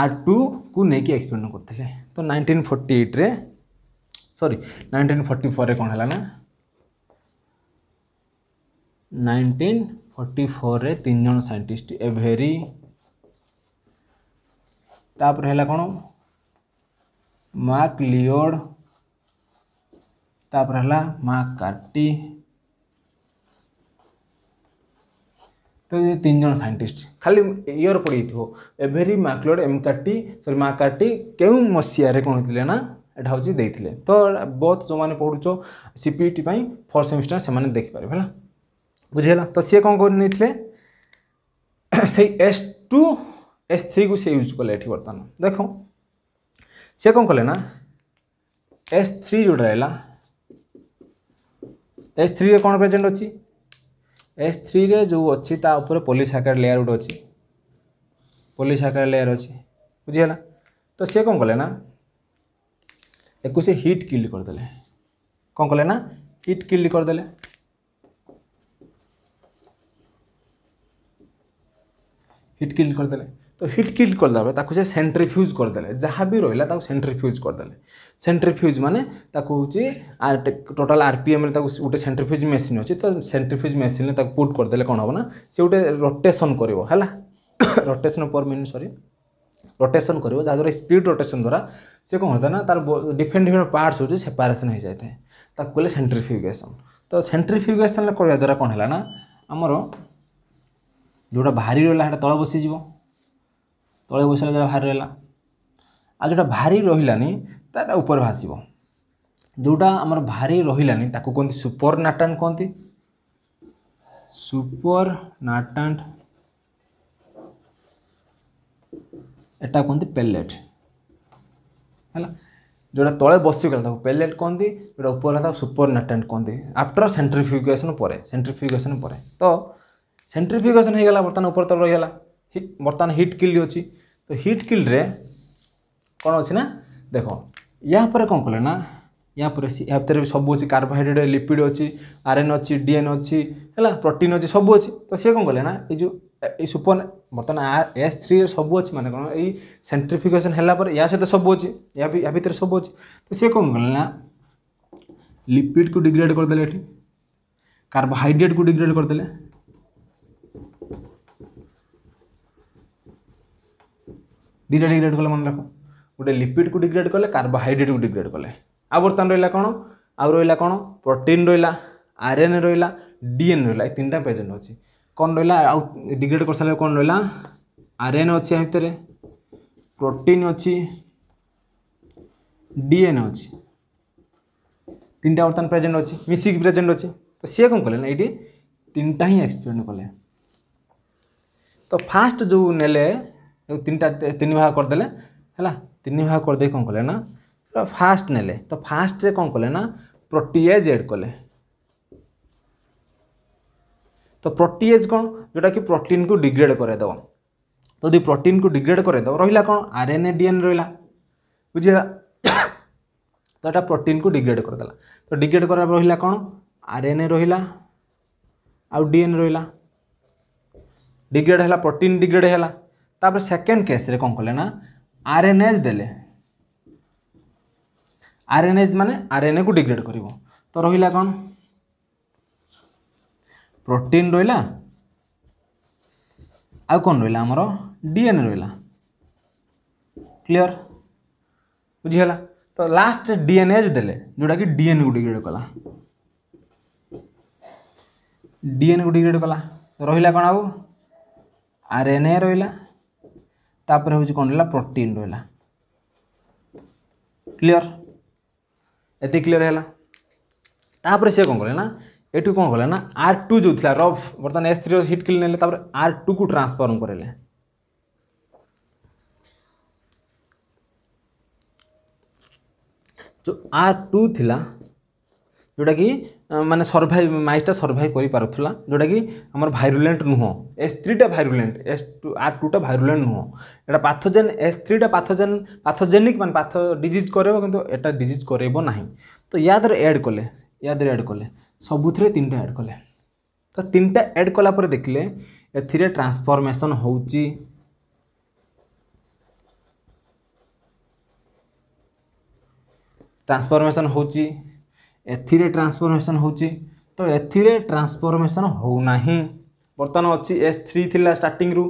S1: ଆର୍ ଟୁକୁ ନେଇକି ଏକ୍ସପେରିଏଣ୍ଟ କରିଥିଲେ ତ ନାଇନଟିନ୍ ଫର୍ଟି ଏଇଟ୍ରେ ସରି ନାଇଣ୍ଟିନ୍ ଫର୍ଟି ଫୋର୍ରେ କ'ଣ ହେଲା ନା ନାଇଣ୍ଟିନ୍ ଫର୍ଟି ଫୋର୍ରେ ତିନି ଜଣ ସାଇଣ୍ଟିଷ୍ଟ ଏ ଭେରି ତାପରେ ହେଲା କ'ଣ ମାର୍କ ଲିଓଡ଼ ତାପରେ ହେଲା ମାର୍କ କାର୍ଟି ତ ଏ ତିନି ଜଣ ସାଇଣ୍ଟିଷ୍ଟ ଖାଲି ଇୟର୍ ପଡ଼ିଯାଇଥିବ Avery MacLeod McCarty sorry mark କାର୍ଟି କେଉଁ ମସିହାରେ କ'ଣ ହେଇଥିଲେ ନା यहाँ हूँ देते तो बहुत जो मैंने पढ़ुच टी फर्स्ट सेमिस्टर से देखिपर है बुझेगा तो सी कौन करस टू एस थ्री को सी यूज कले बर्तमान देख सी कौन कले ना एस थ्री जो रहा एस थ्री कौन प्रेजेन्ट अच्छी एस थ्री जो अच्छी तापर पुलिस आकार लेयर गोटे अच्छी पुलिस आकार लेयर अच्छी बुझीगला तो सी कौन कले ना ताकू हिट किल्ड करदे कौन कले ना हिट किल्ड करदे हिट किल्ड करदे तो हिट किल्ड करदेला से सेंट्रीफ्यूज करदे जहाँ भी रहा सेंट्रीफ्यूज करदे सेंट्रीफ्यूज मानने हूँ टोटाल आरपीएम गोटे सेंट्रीफ्यूज मेसीन अच्छे तो सेंट्रीफ्यूज मेसीन पुट करदे कौन हम ना सी गोटे रोटेसन कर रोटेसन पर मिनिट सरी ରୋଟେସନ୍ କରିବ ଯାହାଦ୍ୱାରା ସ୍ପିଡ଼ ରୋଟେସନ୍ ଦ୍ୱାରା ସେ କ'ଣ ହୋଇଥାଏ ନା ତାର ଡିଫରେଣ୍ଟ ଡିଫରେଣ୍ଟ ପାର୍ଟସ୍ ହେଉଛି ସେପାରେସନ୍ ହୋଇଯାଇଥାଏ ତାକୁ କହିଲେ ସେଣ୍ଟ୍ରିଫ୍ୟୁଗେସନ୍ ତ ସେଣ୍ଟ୍ରିଫ୍ୟୁଗେସନ୍ କରିବା ଦ୍ୱାରା କ'ଣ ହେଲା ନା ଆମର ଯେଉଁଟା ଭାରି ରହିଲା ସେଇଟା ତଳେ ବସିଯିବ ତଳେ ବସିଲା ଯେଉଁଟା ଭାରି ରହିଲା ଆଉ ଯେଉଁଟା ଭାରି ରହିଲାନି ତାଟା ଉପରେ ଭାସିବ ଯେଉଁଟା ଆମର ଭାରି ରହିଲାନି ତାକୁ କୁହନ୍ତି ସୁପର ନାଟାଣ୍ଟ କୁହନ୍ତି ସୁପର ନାଟାଣ୍ଟ ଏଟା କୁହନ୍ତି ପେଲେଟ୍ ହେଲା ଯେଉଁଟା ତଳେ ବସିଗଲା ତାକୁ ପେଲେଟ୍ କହନ୍ତି ଯେଉଁଟା ଉପରେ ତାକୁ ସୁପରନାଟେଣ୍ଟ କହନ୍ତି ଆଫ୍ଟର ସେଣ୍ଟ୍ରିଫ୍ୟୁଗେସନ୍ ପରେ ସେଣ୍ଟ୍ରିଫ୍ୟୁଗେସନ୍ ପରେ ତ ସେଣ୍ଟ୍ରିଫ୍ୟୁଗେସନ୍ ହୋଇଗଲା ବର୍ତ୍ତମାନ ଉପରେ ତଳେ ରହିଗଲା ହିଟ୍ ବର୍ତ୍ତମାନ ହିଟ୍ କିଲ୍ ଅଛି ତ ହିଟ୍ କିଲ୍ରେ କ'ଣ ଅଛି ନା ଦେଖ ଏହା ପରେ କ'ଣ କଲେ ନା ୟାପରେ ଅଛି ଏହା ଭିତରେ ବି ସବୁ ଅଛି କାର୍ବୋହାଇଡ୍ରେଟ୍ ଲିପିଡ଼ ଅଛି ଆର୍ଏନ୍ ଅଛି ଡିଏନ୍ ଅଛି ହେଲା ପ୍ରୋଟିନ୍ ଅଛି ସବୁ ଅଛି ତ ସିଏ କ'ଣ କଲେ ନା ଏଇ ଯେଉଁ ଏଇ ସୁପର୍ ବର୍ତ୍ତମାନ ଏସ୍ ଥ୍ରୀରେ ସବୁ ଅଛି ମାନେ କ'ଣ ଏଇ ସେଣ୍ଟ୍ରିଫିକେସନ୍ ହେଲା ପରେ ୟା ସହିତ ସବୁ ଅଛି ୟା ବି ୟା ଭିତରେ ସବୁ ଅଛି ତ ସିଏ କ'ଣ କଲେ ନା ଲିପିଡ଼କୁ ଡିଗ୍ରେଡ଼୍ କରିଦେଲେ ଏଠି କାର୍ବୋହାଇଡ୍ରେଟ୍କୁ ଡିଗ୍ରେଡ଼୍ କରିଦେଲେ ଦୁଇଟା ଡିଗ୍ରେଡ଼୍ କଲେ ମନେ ରଖ ଗୋଟେ ଲିପିଡ଼କୁ ଡିଗ୍ରେଡ଼୍ କଲେ କାର୍ବୋହାଇଡ୍ରେଟ୍କୁ ଡିଗ୍ରେଡ଼୍ କଲେ ଆଉ ବର୍ତ୍ତମାନ ରହିଲା କ'ଣ ଆଉ ରହିଲା କ'ଣ ପ୍ରୋଟିନ୍ ରହିଲା ଆର୍ଏନ୍ଏ ରହିଲା ডিএনএ রইলা এই তিনটা প্রেজেন্ট অছি কোন রইলা আউ ডিগ্রেড করে সারা কোন রইলা আরএনএ অছি এ ভিতরে প্রোটিন অছি ডিএনএ অছি তিনটা বর্তমান প্রেজেন্ট অছি মিশিকি প্রেজেন্ট অছি তো সি কম কলে না এটি তিনটা হি এক্সপেরিমেন্ট কলে তো ফার্স্ট যে নেলে তিনটা তিন ভাগ করেদেলে হল তিন ভাগ করে দিয়ে কম কলে না फास्ट नेले तो फास्ट्रे कौन कले ना प्रोटीएज एड कले तो प्रोटीएज कौन जोटा कि प्रोटीन को डिग्रेड करदेव तो यदि प्रोटीन को डिग्रेड करदेव रहा कौन आर एन ए डीएन रहा बुझे तो यहाँ प्रोटीन को डिग्रेड करदे तो डिग्रेड कर रहा कौन आर एन ए रहा आउ डीएन रहा डिग्रेड है प्रोटीन डिग्रेड है सेकेंड केस्रे कौन कले ना आर एन एज देले ଆର୍ଏନ୍ଏଜ୍ ମାନେ ଆର୍ଏନ୍ଏକୁ ଡିଗ୍ରେଡ୍ କରିବ ତ ରହିଲା କ'ଣ ପ୍ରୋଟିନ୍ ରହିଲା ଆଉ କ'ଣ ରହିଲା ଆମର ଡିଏନ୍ଏ ରହିଲା କ୍ଲିଅର ବୁଝିଗଲା ତ ଲାଷ୍ଟ ଡିଏନ୍ଏଜ୍ ଦେଲେ ଯେଉଁଟାକି ଡିଏନ୍ଏକୁ ଡିଗ୍ରେଡ୍ କଲା ডিএনএ ডিগ্রেড কলা রহিলা কোণ আউ আর এন এ রহিলা তাপরে হচ্ছে কোণ রহিলা প্রোটিন রহিলা ক্লিয়ার ଏତିକି କ୍ଲିଅର୍ ହେଲା ତାପରେ ସେ କ'ଣ କଲେ ନା ଏଠୁ କ'ଣ କଲେ ନା ଆର୍ ଟୁ ଯେଉଁ ଥିଲା ରଫ୍ ବର୍ତ୍ତମାନ ଏସ୍ ଥ୍ରୀର ହିଟ୍ କିଲ୍ ନେଲେ ତାପରେ ଆର୍ ଟୁକୁ ଟ୍ରାନ୍ସଫର୍ମ କରେଇଲେ ଯେଉଁ ଆର୍ ଟୁ ଥିଲା ଯେଉଁଟାକି ମାନେ ସର୍ଭାଇଭ୍ ମାଇସ୍ଟା ସର୍ଭାଇଭ୍ କରିପାରୁଥିଲା ଯେଉଁଟାକି ଆମର ଭାଇରୁଲେଣ୍ଟ ନୁହଁ ଏସ୍ ଥ୍ରୀଟା ଭାଇରୁଲେଣ୍ଟ ଏସ୍ ଟୁ ଆର୍ ଟୁଟା ଭାଇରୁଲେଣ୍ଟ ନୁହଁ ଏଇଟା ପାଥୋଜେନ୍ ଏସ୍ ଥ୍ରୀଟା ପାଥୋଜେନ୍ ପାଥୋଜେନିକ୍ ମାନେ ପାଥ ଡିଜିଜ୍ କରେଇବ କିନ୍ତୁ ଏଇଟା ଡିଜିଜ୍ କରେଇବ ନାହିଁ ତ ୟା ଦେହରେ ଆଡ଼୍ କଲେ ୟା ଦେହରେ ଆଡ଼୍ କଲେ ସବୁଥିରେ ତିନିଟା ଆଡ଼୍ କଲେ ତ ତିନିଟା ଆଡ଼୍ କଲା ପରେ ଦେଖିଲେ ଏଥିରେ ଟ୍ରାନ୍ସଫର୍ମେସନ୍ ହେଉଛି ଟ୍ରାନ୍ସଫର୍ମେସନ୍ ହେଉଛି ଏଥିରେ ଟ୍ରାନ୍ସଫର୍ମେସନ୍ ହେଉଛି ତ ଏଥିରେ ଟ୍ରାନ୍ସଫର୍ମେସନ୍ ହେଉନାହିଁ ବର୍ତ୍ତମାନ ଅଛି ଏସ୍ ଥ୍ରୀ ଥିଲା ଷ୍ଟାର୍ଟିଂରୁ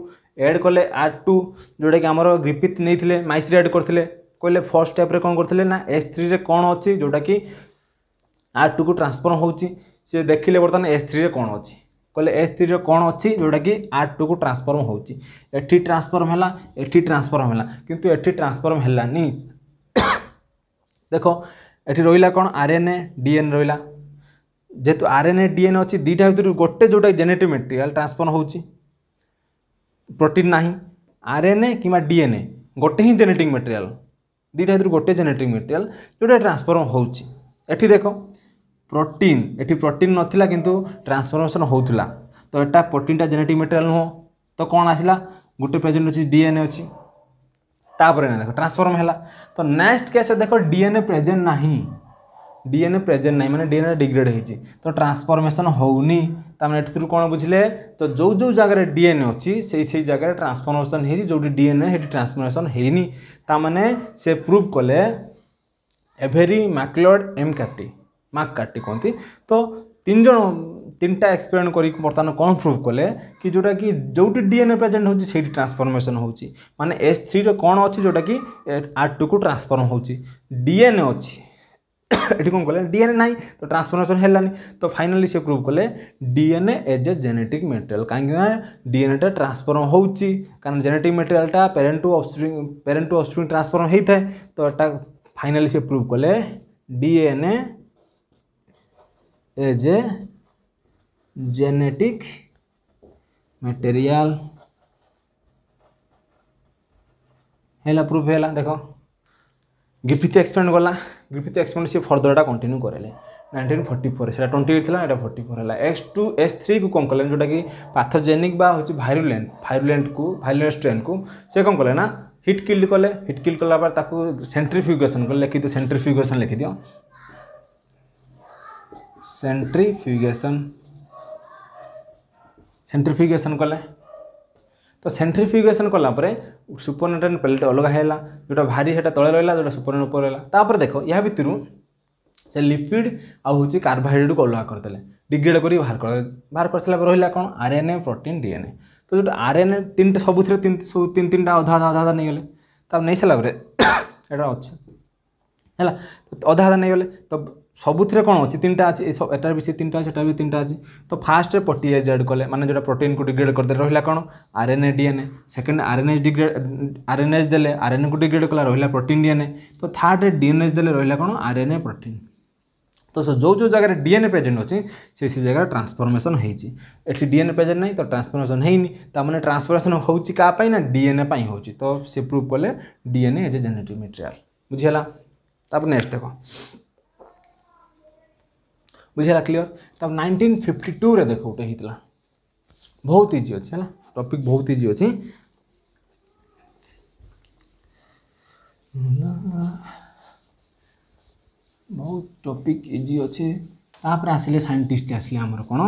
S1: ଏଡ଼୍ କଲେ ଆର୍ ଟୁ ଯେଉଁଟାକି ଆମର ଗ୍ରିପିଥ୍ ନେଇଥିଲେ ମାଇସ୍ରେ ଆଡ଼୍ କରିଥିଲେ କହିଲେ ଫର୍ଷ୍ଟ ଷ୍ଟେପ୍ରେ କ'ଣ କରିଥିଲେ ନା ଏସ୍ ଥ୍ରୀରେ କ'ଣ ଅଛି ଯେଉଁଟାକି ଆର୍ ଟୁକୁ ଟ୍ରାନ୍ସଫର୍ମ ହେଉଛି ସେ ଦେଖିଲେ ବର୍ତ୍ତମାନ ଏସ୍ ଥ୍ରୀରେ କ'ଣ ଅଛି କହିଲେ ଏସ୍ ଥ୍ରୀର କ'ଣ ଅଛି ଯେଉଁଟାକି ଆର୍ ଟୁକୁ ଟ୍ରାନ୍ସଫର୍ମ ହେଉଛି ଏଠି ଟ୍ରାନ୍ସଫର୍ମ ହେଲା ଏଠି ଟ୍ରାନ୍ସଫର୍ମ ହେଲା କିନ୍ତୁ ଏଠି ଟ୍ରାନ୍ସଫର୍ମ ହେଲାନି ଦେଖ এটি রহিলা কোণ আরএনএ ডিএন রহিলা যেহেতু আরএনএ ডিএনএ অছি দুইটা ভিতর গোটে যেটা জেনেটিক মেটেরিয়াল ট্রান্সফর্ম হচ্ছে প্রোটিন না আরএনএ কিংবা ডিএনএ গোটে হি জেনেটিক মেটেরিয়াল দুইটা ভিতর গোটে জেনেটিক মেটেরিয়াল যেটা ট্রান্সফর্ম হচ্ছে এটি দেখ প্রোটিন এটি প্রোটিন নথিলা কিন্তু ট্রান্সফরমেশন হউতলা তো এটা প্রোটিনটা জেনেটিক মেটেরিয়াল নুহ তো কোণ আসিলা গোটে প্রেজেন্ট অছি ডিএনএ অছি তাপরে না দেখ ট্রান্সফর্ম হেলা तो नेक्स्ट कैस है देखो डीएनए प्रेजेंट ना डीएनए प्रेजेंट ना मैंने डीएनए डिग्रेड होती तो ट्रांसफर्मेसन होनी ताने एटी कौन बुझे तो जो जो जगह डीएनए अच्छी से जगह ट्रांसफर्मेसन जो डीएनए से ट्रांसफर्मेसन होनी से प्रूव कले Avery MacLeod McCarty McCarty कहती तो तीन जन তিনটা এক্সপেরিমেন্ট করি বর্তমান কম প্রুভ কলে কি যেটা কি যেটি ডিএনএ প্রেজেন্ট হচ্ছে সেইটি ট্রান্সফরমেশন হচ্ছে মানে এস থ্রির কোণ অছি যেটা কি আর টুকু ট্রান্সফর্ম হচ্ছে ডিএনএ অছি এটি কম কলে ডিএনএ নাই তো ট্রান্সফরমেশন হেলানি তো ফাইনালি সে প্রুভ কলে DNA as a genetic material কারণকিনা ডিএনএটা ট্রান্সফর্ম হচ্ছে কারণ জেনেটিক মেটেরিয়ালটা parent to offspring parent to offspring transform হয়ে থাকে তো এটা ফাইনালি সে প্রুভ কলে DNA as a genetic material ହେଲା ପ୍ରୁଫ୍ ହେଲା ଦେଖ ଗ୍ରିଫିଥ୍ ଏକ୍ସପେଣ୍ଡ ଗଲା ଗ୍ରିଫିଥ୍ ଏକ୍ସପେଣ୍ଡ ସେ ଫର୍ଦରଟା କଣ୍ଟିନ୍ୟୁ କରେଇଲେ ନାଇଣ୍ଟିନ୍ ଫର୍ଟି ଫୋର୍ ସେଇଟା ଟ୍ୱେଣ୍ଟି ଏଇଟ୍ ଥିଲା ଏଇଟା ଫର୍ଟି ଫୋର୍ ହେଲା ଏକ୍ସ ଟୁ ଏସ୍ ଥ୍ରୀକୁ କ'ଣ କଲେ ଯେଉଁଟାକି ପାଥୋଜେନିକ୍ ବା ହେଉଛି ଭାଇରୁଲେଣ୍ଟ ଭାଇରୁଲେଣ୍ଟକୁ ଭାଇରୁଲେଣ୍ଟ ଷ୍ଟ୍ରେନ୍କୁ ସେ କ'ଣ କଲେ ନା ହିଟ୍ କିଲ୍ କଲେ ହିଟ୍ କିଲ୍ କଲା ପରେ ତାକୁ ସେଣ୍ଟ୍ରିଫ୍ୟୁଗେସନ୍ କଲେ ଲେଖିଦିଅ ସେଣ୍ଟ୍ରିଫ୍ୟୁଗେସନ୍ ଲେଖିଦିଅ ସେଣ୍ଟ୍ରିଫ୍ୟୁଗେସନ୍ सेन्ट्रिफिकेसन कले तो सेन्ट्रिफिकेसन कलापर सुपरनेट एंड प्लेट अलग है जो भारी सैटा तले रहा जो सुपरनेट ऊपर रहा देख या भितर से लिपिड आज कार्बोहड्रेट को अलग करदे डिग्रेड कर बाहर कर सारा रहा कौन आरएनए प्रोटीन डीएनए तो जो आरएनए तीन टा सब थे सब तीन तीन टा अधा अधा अधा नहींगले तो नहीं सारा अच्छा है अधा अधा नहींगले तो ସବୁଥିରେ କ'ଣ ଅଛି ତିନିଟା ଅଛି ଏଟା ବି ସେ ତିନିଟା ଅଛି ଏଟା ବି ତିନିଟା ଅଛି ତ ଫାଷ୍ଟରେ ପ୍ରୋଟିଏଜ୍ ଆଡ଼୍ କଲେ ମାନେ ଯେଉଁଟା ପ୍ରୋଟିନ୍କୁ ଡିଗ୍ରେଡ୍ କରିଦେଲେ ରହିଲା କ'ଣ R N A DNA second R N H degrade R N H ଦେଲେ ଆର୍ ଏନ୍ଏକୁ ଡିଗ୍ରେଡ୍ କଲା ରହିଲା ପ୍ରୋଟିନ୍ ଡିଏନ୍ଏ ତ ଥାର୍ଡ଼ରେ ଡିଏନ୍ଏଚ୍ ଦେଲେ ରହିଲା କ'ଣ ଆର୍ ଏନ୍ ଏ ପ୍ରୋଟିନ୍ ତ ଯେଉଁ ଯେଉଁ ଜାଗାରେ ଡିଏନ୍ଏ ପ୍ରେଜେଣ୍ଟ ଅଛି ସେ ସେ ଜାଗାରେ ଟ୍ରାନ୍ସଫର୍ମେସନ୍ ହେଇଛି ଏଠି ଡିଏନ୍ଏ ପ୍ରେଜେଣ୍ଟ ନାହିଁ ତ ଟ୍ରାନ୍ସଫର୍ମେସନ୍ ହେଇନି ତା ମାନେ ଟ୍ରାନ୍ସଫର୍ମେସନ୍ ହେଉଛି କାହା ପାଇଁ ନା ଡିଏନ୍ଏ ପାଇଁ ହେଉଛି ତ ସେ ପ୍ରୁଭ୍ କଲେ DNA as a genetic material ବୁଝିହେଲା ତାପରେ ନେକ୍ସଟ ଦେଖ ବୁଝିହେଲା କ୍ଲିଅର୍ ତାପରେ ନାଇଣ୍ଟିନ୍ ଫିଫ୍ଟି ଟୁରେ ଦେଖ ଗୋଟେ ହେଇଥିଲା ବହୁତ ଇଜି ଅଛି ହେଲା ଟପିକ୍ ବହୁତ ଇଜି ଅଛି ବହୁତ ଟପିକ୍ ଇଜି ଅଛି ତାପରେ ଆସିଲେ ସାଇଣ୍ଟିଷ୍ଟ ଆସିଲେ ଆମର କ'ଣ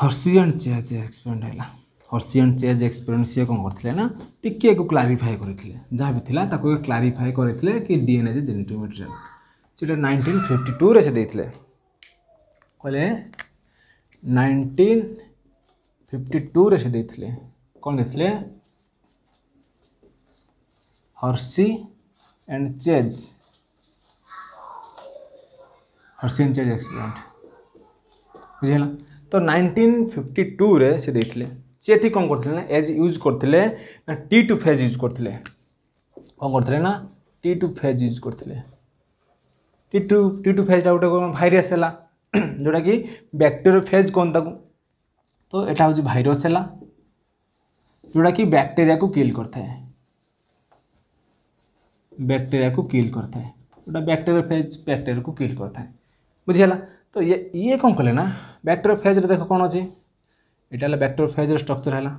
S1: ହର୍ସିଜେଣ୍ଟ ଚେଜ୍ ଏକ୍ସପେରିମେଣ୍ଟ ହେଲା ହର୍ସିଜେଣ୍ଟ ଚେଜ୍ ଏକ୍ସପେରିମେଣ୍ଟ ସିଏ କ'ଣ କରିଥିଲେ ନା ଟିକିଏ ଏକୁ କ୍ଲାରିଫାଏ କରିଥିଲେ ଯାହା ବି ଥିଲା ତାକୁ କ୍ଲାରିଫାଏ କରିଥିଲେ କି ଡିଏନ୍ଏ ଜେନେଟିକ୍ ମେଟେରିଆଲ୍ যেটা নাইনটিন फिफ्टी टू সে দিয়েছিলেন কলে নাইনটিন ফিফটি টুরে সে देते Hershey and Chase Hershey and Chase experiment बुझेगा तो 1952 रे से देते सेठी कौन करते एज यूज करते ना टी टू फेज यूज करते कौन करते ना टी टू फेज यूज करते ଟି ଟୁ ଟି ଟୁ ଫେଜ୍ଟା ଗୋଟେ କ'ଣ ଭାଇରସ୍ ହେଲା ଯେଉଁଟାକି ବ୍ୟାକ୍ଟେରିଓ ଫେଜ୍ କ'ଣ ତାକୁ ତ ଏଇଟା ହେଉଛି ଭାଇରସ୍ ହେଲା ଯେଉଁଟାକି ବ୍ୟାକ୍ଟେରିଆକୁ କିଲ୍ କରିଥାଏ ବ୍ୟାକ୍ଟେରିଆକୁ କିଲ୍ କରିଥାଏ ଯେଉଁଟା ବ୍ୟାକ୍ଟେରିଓ ଫେଜ୍ ବ୍ୟାକ୍ଟେରିଆକୁ କିଲ୍ କରିଥାଏ ବୁଝିହେଲା ତ ଇଏ ଇଏ କ'ଣ କଲେ ନା ବ୍ୟାକ୍ଟେରିଆ ଫେଜ୍ରେ ଦେଖ କ'ଣ ଅଛି ଏଇଟା ହେଲା ବ୍ୟାକ୍ଟେରିଓ ଫେଜ୍ର ଷ୍ଟ୍ରକ୍ଚର୍ ହେଲା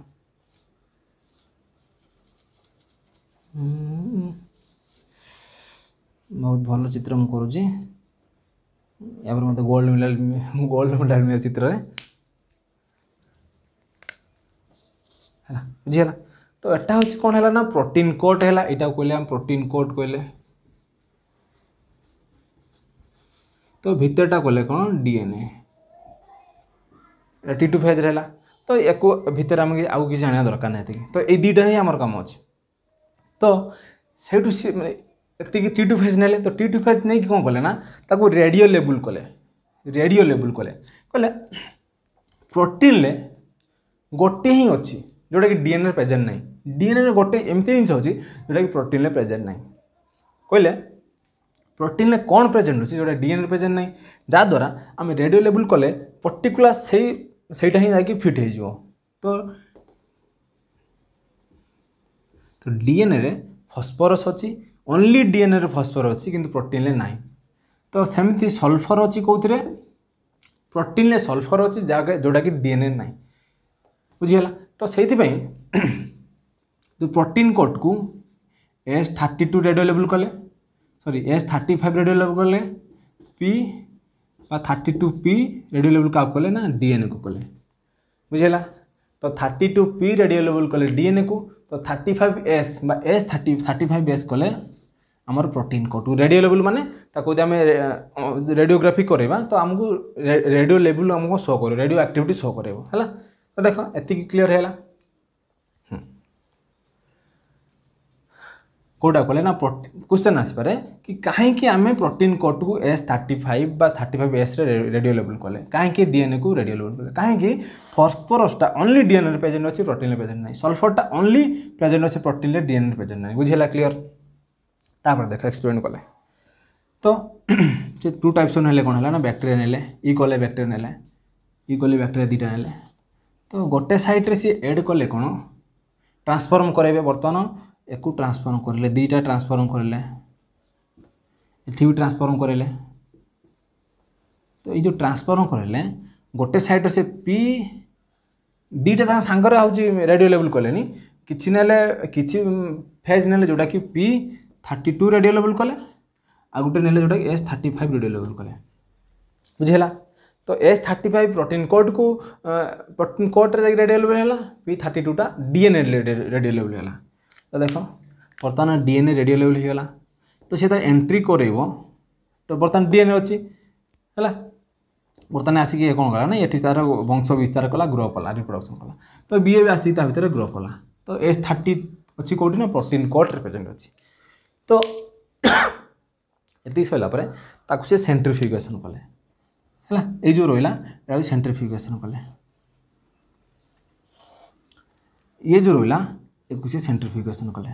S1: बहुत भल चित्र मुझे या मत गोल्ड मेडल गोल्ड मेडल मिले चित्र बुझीला तो यहाँ हूँ कौन है ना प्रोटीन कोट है यहाँ कहले प्रोटीन कोट कहले तो भितरटा कहले कौन डीएनए टी टू फेज रहा तो एक भितर आम आग जाना दरकार नहीं तो ये दुटा ही आम कम अच्छे तो सेठ ଏତିକି ଟି ଟୁ ଫେଜ୍ ନେଲେ ତ ଟି ଟୁ ଫେଜ୍ ନେଇକି କ'ଣ କଲେ ନା ତାକୁ ରେଡ଼ିଓ ଲେବୁଲ୍ କଲେ ରେଡ଼ିଓ ଲେବୁଲ୍ କଲେ କହିଲେ ପ୍ରୋଟିନ୍ରେ ଗୋଟିଏ ହିଁ ଅଛି ଯେଉଁଟାକି ଡିଏନ୍ଏ ପ୍ରେଜେଣ୍ଟ ନାହିଁ ଡିଏନ୍ଏରେ ଗୋଟେ ଏମିତି ଜିନିଷ ଅଛି ଯେଉଁଟାକି ପ୍ରୋଟିନ୍ରେ ପ୍ରେଜେଣ୍ଟ ନାହିଁ କହିଲେ ପ୍ରୋଟିନ୍ରେ କ'ଣ ପ୍ରେଜେଣ୍ଟ ଅଛି ଯେଉଁଟା ଡିଏନ୍ଏ ପ୍ରେଜେଣ୍ଟ ନାହିଁ ଯାହାଦ୍ୱାରା ଆମେ ରେଡ଼ିଓ ଲେବୁଲ୍ କଲେ ପର୍ଟିକୁଲାର ସେଇ ସେଇଟା ହିଁ ଯାଇକି ଫିଟ୍ ହେଇଯିବ ତ ଡିଏନ୍ଏରେ ଫସ୍ଫରସ୍ ଅଛି ଓନ୍ଲି ଡିଏନ୍ଏରେ ଫସ୍ଫର ଅଛି କିନ୍ତୁ ପ୍ରୋଟିନ୍ରେ ନାହିଁ ତ ସେମିତି ସଲ୍ଫର୍ ଅଛି କେଉଁଥିରେ ପ୍ରୋଟିନ୍ରେ ସଲ୍ଫର୍ ଅଛି ଯାହା ଯେଉଁଟାକି ଡିଏନ୍ଏ ନାହିଁ ବୁଝିଗଲା ତ ସେଇଥିପାଇଁ ଯେଉଁ ପ୍ରୋଟିନ୍ କୋଟ୍କୁ S thirty two radio label କଲେ sorry S thirty five radio label କଲେ ପି ବା thirty two P radio label কাপ কলে না ডিএনএ କଲେ কলে ତ thirty two P P radio label কলে ତ ଥାର୍ଟି ଫାଇଭ୍ ଏସ୍ ବା S thirty thirty five S କଲେ आम प्रोटीन कटु रेडियो लेवल मैंने कहते आम रेडियोग्राफी करवा तो आमको रेडियो लेवल आमको शो कर रेडियो आक्टिट शो कर तो देख ये क्लीयर है कौटा कले ना क्वेश्चन आसपा कि कहीं आम प्रोटीन कट को एस थर्टी फाइव बा थर्टी फाइव एस रेडियो लेवल कले कहीं डीएनए को रेडियो लेवल कले कहीं फसफरसटा ओनली डीएनए प्रेजेंट अच्छे प्रोटीन प्रेजेंट ना सल्फरटा ओनली प्रेजेंट अच्छे प्रोटीन डीएनए प्रेजेंट ना बुझेगा क्लीयर ତାପରେ ଦେଖ ଏକ୍ସପେରିମେଣ୍ଟ କଲେ ତ ସେ ଟୁ ଟାଇପ୍ସର ନେଲେ କ'ଣ ହେଲା ନା ବ୍ୟାକ୍ଟେରିଆ ନେଲେ ଇ କଲେ ବ୍ୟାକ୍ଟେରିଆ ନେଲେ ଇ କଲେ ବ୍ୟାକ୍ଟେରିଆ ଦୁଇଟା ନେଲେ ତ ଗୋଟେ ସାଇଡ଼୍ରେ ସିଏ ଏଡ଼୍ କଲେ କ'ଣ ଟ୍ରାନ୍ସଫର୍ମ କରାଇବେ ବର୍ତ୍ତମାନ ୟାକୁ ଟ୍ରାନ୍ସଫର୍ମ କରିଲେ ଦୁଇଟା ଟ୍ରାନ୍ସଫର୍ମ କରିଲେ ଏଠି ବି ଟ୍ରାନ୍ସଫର୍ମ କରାଇଲେ ତ ଏଇ ଯେଉଁ ଟ୍ରାନ୍ସଫର୍ମ କରାଇଲେ ଗୋଟେ ସାଇଡ଼୍ରେ ସେ ପି ଦୁଇଟା ଯାହା ସାଙ୍ଗରେ ହେଉଛି ରେଡ଼ିଓ ଲେବୁଲ୍ କଲେନି କିଛି ନେଲେ କିଛି ଫେଜ୍ ନେଲେ ଯେଉଁଟାକି ପି थर्टी टू रेडियो लेवल कले आ गोटे ना जोटा एस थर्टी फाइव रेडियो लेवल कले बुझेगा तो S thirty five protein coat को प्रोटीन कोड रे रेडियो लेवल है पि थर्टी टूटा डीएनए रेडियो लेवल है तो देख बर्तमान डीएनए रेडियो लेवल हो गला तो सी तरह एंट्री कर तो बर्तमान डीएनए अच्छी है बर्तमान आसिक कौन कला ना ये तरह वंश विस्तार कला ग्रो कला रिप्रडक्शन कला तो बी ए आसिक ग्रो कला तो एस थर्टी अच्छी कौटी ना प्रोटीन कोड रिप्रेजेंट अच्छी तो ये सरला सी सेट्रिफिकेसन कले है ये रहा सेट्रिफिकेसन कले ये जो रहा सी सेट्रिफिकेसन कले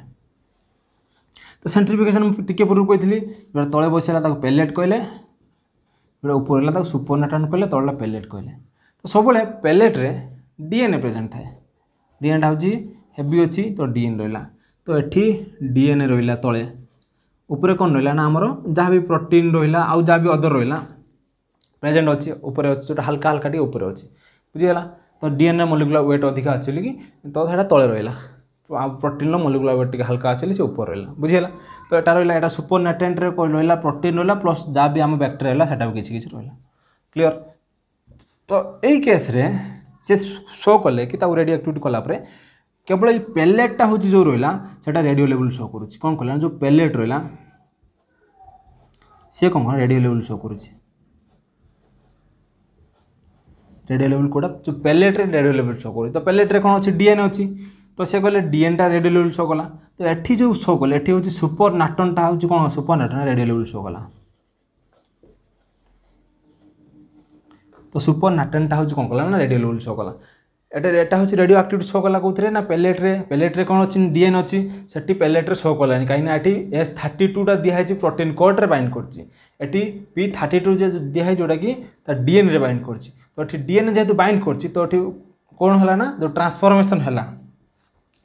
S1: तो सेट्रिफिकेसन टे पूर्व कही तले बस पेलेट कहले जो ऊपर रहा सुपर नेटन कहले तला पेलेट कहले तो सब पेलेट्रे डीएनए प्रेजेन्ट थाए डीएनए हूँ हेवी अच्छी तो डीएन रहा तो ये डीएनए रहा तले উপরে କ'ଣ ରହିଲା ନା ଆମର ଯାହା ବି ପ୍ରୋଟିନ୍ ରହିଲା ଆଉ ଯାହା ବି ଅଦର ରହିଲା ପ୍ରେଜେଣ୍ଟ ଅଛି ଉପରେ ଅଛି ଯେଉଁଟା ହାଲକା ହାଲକା ଟିକେ ଉପରେ ଅଛି ବୁଝିଗଲା ତ ଡିଏନ୍ଏ ମଲିକୁଲାର ୱେଟ୍ ଅଧିକା ଅଛି ବୋଲି କି ତ ସେଇଟା ତଳେ ରହିଲା ଆଉ ପ୍ରୋଟିନ୍ର ମଲିକୁଲାର ୱେଟ୍ ଟିକେ ହାଲକା ଅଛି ସେ ଉପରେ ରହିଲା ବୁଝିଗଲା ତ ଏଇଟା ରହିଲା ଏଇଟା ସୁପର ନେଟେଣ୍ଟରେ ରହିଲା ପ୍ରୋଟିନ୍ ରହିଲା ପ୍ଲସ୍ ଯାହା ବି ଆମ ବ୍ୟାକ୍ଟେରିଆ ରହିଲା ସେଇଟା ବି କିଛି କିଛି ରହିଲା କ୍ଲିଅର ତ ଏଇ କେସ୍ରେ ସେ ଶୋ କଲେ କି ତାକୁ ରେଡି ଆକ୍ଟିଭିଟି କଲା ପରେ কেবল এই পেলেটটা হচ্ছে যে রহিলা সেটা রেডিও লেভেল শো করুছি কম কলা যে পেলেট রহিলা সে কম কলা রেডিও লেভেল শো করুছি রেডিও লেভেল কোটা যে পেলেট্রে রেডিও লেভেল শো করুছি তো পেলেট্রে কোণ অছি ডিএনএ অছি তো সে কলে ডিএনটা রেডিও লেভেল শো কলা তো এটি যে শো কলে এটি হচ্ছে সুপর নাটনটা হচ্ছে কোণ সুপর নাটন রেডিও লেভেল শো কলা তো সুপর নাটনটা হচ্ছে কোণ কলা না রেডিও লেভেল শো কলা এটা এটা হচ্ছে রেডিও আক্টিভিটি শো কলা কোথায় না প্যালেট্রে প্যালেট্রে কোণ অছি ডিএন অছি সেটি প্যালেট্রে শো কলানি কিনা এটি এস থার্টি টুটা দিয়া হয়েছে প্রোটিন কোড্রে বাইন্ড করছি এটি পি থার্টি টু যে দিয়া হয়েছে যেটা কি তা ডিএনরে বাইন্ড করছি তো এটি ডিএনএ যেহেতু বাইন্ড করছি তো এটি কোণ হল না যে ট্রান্সফরমেসন হলা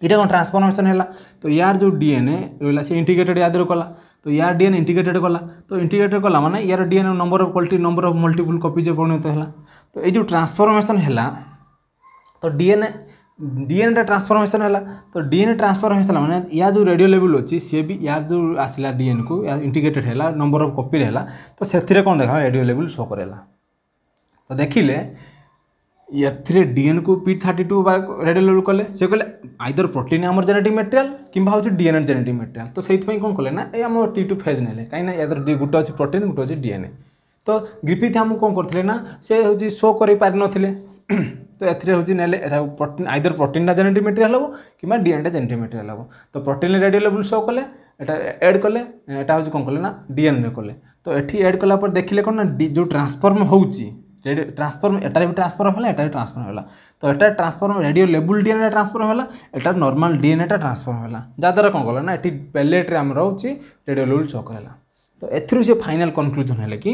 S1: এটা কোণ ট্রান্সফরমেসন হলা তো ইয়ার যে ডিএনএ রহলা সে ইন্টিগ্রেটেড ইয়াদের কলা तो यार डीएन इंटीग्रेटेड कला तो इंटीग्रेटेड कला माने यार DNA number of quality number of multiple copy जे परिणत है तो ये जो ट्रांसफॉर्मेशन है तो डीएनए डीएनए ट्रांसफर्मेशन है तो डीएनए ट्रांसफर्मेशन मैंने या जो रेडियो लेवल अच्छी सी भी यार जो आसला डीएन को इंटिग्रेटेड है नंबर अफ कपी है तो से कौन देखा रेडियो लेवल शो कर तो देखिले ये डीएन को पी थर्टी टू रेडियो लेवल कले से कहे आईदर प्रोटीन आम जेनेटिक मेटेरियाल कि डीएनए जेनेटिक मेटेरियाल तो से कौन कले ना ये टी टू फेज ने कहीं गोटे अच्छे प्रोटीन गोटे अच्छे डीएनए तो ग्रीपीथ आम कौन करें से हूँ शो कर पारे ତ ଏଥିରେ ହେଉଛି ନେଲେ ଏଇଟା ପ୍ରୋଟିନ୍ ଆଇଦର ପ୍ରୋଟିନ୍ଟା ଜେନେଟିକ୍ ମେଟେରିଆଲ୍ ହେବ କିମ୍ବା ଡିଏନ୍ଟା ଜେନେଟିକ୍ ମେଟେରିଆଲ୍ ହେବ ତ ପ୍ରୋଟିନ୍ରେ ରେଡିଓଲେବୁଲ୍ ଶୋ କଲେ ଏଇଟା ଏଡ଼୍ କଲେ ଏଇଟା ହେଉଛି କ'ଣ କଲେ ନା ଡିଏନ୍ରେ କଲେ ତ ଏଠି ଏଡ଼୍ କଲା ପରେ ଦେଖିଲେ କ'ଣ ନା ଯେଉଁ ଟ୍ରାନ୍ସଫର୍ମ ହେଉଛି ରେଡିଓ ଟ୍ରାନ୍ସଫର୍ମ ଏଟାରେ ବି ଟ୍ରାନ୍ସଫର୍ମ ହେଲା ଏଟା ବି ଟ୍ରାନ୍ସଫର୍ମ ହେଲା ତ ଏଟା transform radio label DNA transform ହେଲା ଏଟା ନର୍ମାଲ ଡିଏନ୍ଏଟା ଟ୍ରାନ୍ସଫର୍ମ ହେଲା ଯାହାଦ୍ୱାରା କ'ଣ କଲା ନା ଏଠି ପେଲେଟ୍ରେ ଆମର ହେଉଛି ରେଡିଓ ଲେବୁଲ୍ ଚକ୍ ହେଲା ତ ଏଥିରୁ ସେ ଫାଇନାଲ୍ କନକ୍ଲୁଜନ୍ ହେଲା କି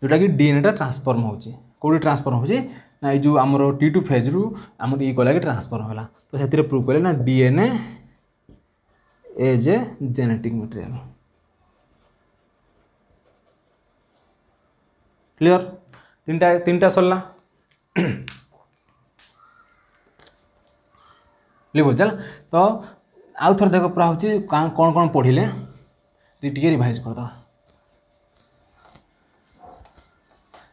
S1: ଯେଉଁଟାକି ଡିଏନ୍ଏଟା ଟ୍ରାନ୍ସଫର୍ମ ହେଉଛି କେଉଁଠି ଟ୍ରାନ୍ସଫର୍ମ ହେଉଛି ଏଇ ଯେଉଁ ଆମର ଟି ଟୁ ଫେଜ୍ରୁ ଆମର ଇ ଗଲା କି ଟ୍ରାନ୍ସଫର୍ ହେଲା ତ ସେଥିରେ ପ୍ରୁଭ୍ କଲେ ନା D N A as a genetic material clear তিনটা তিনটা সরলা লিখো চল তো আউ থর দেখ পুরা হচ্ছে কোণ কোণ পড়লে টিকে রিভাইজ করদ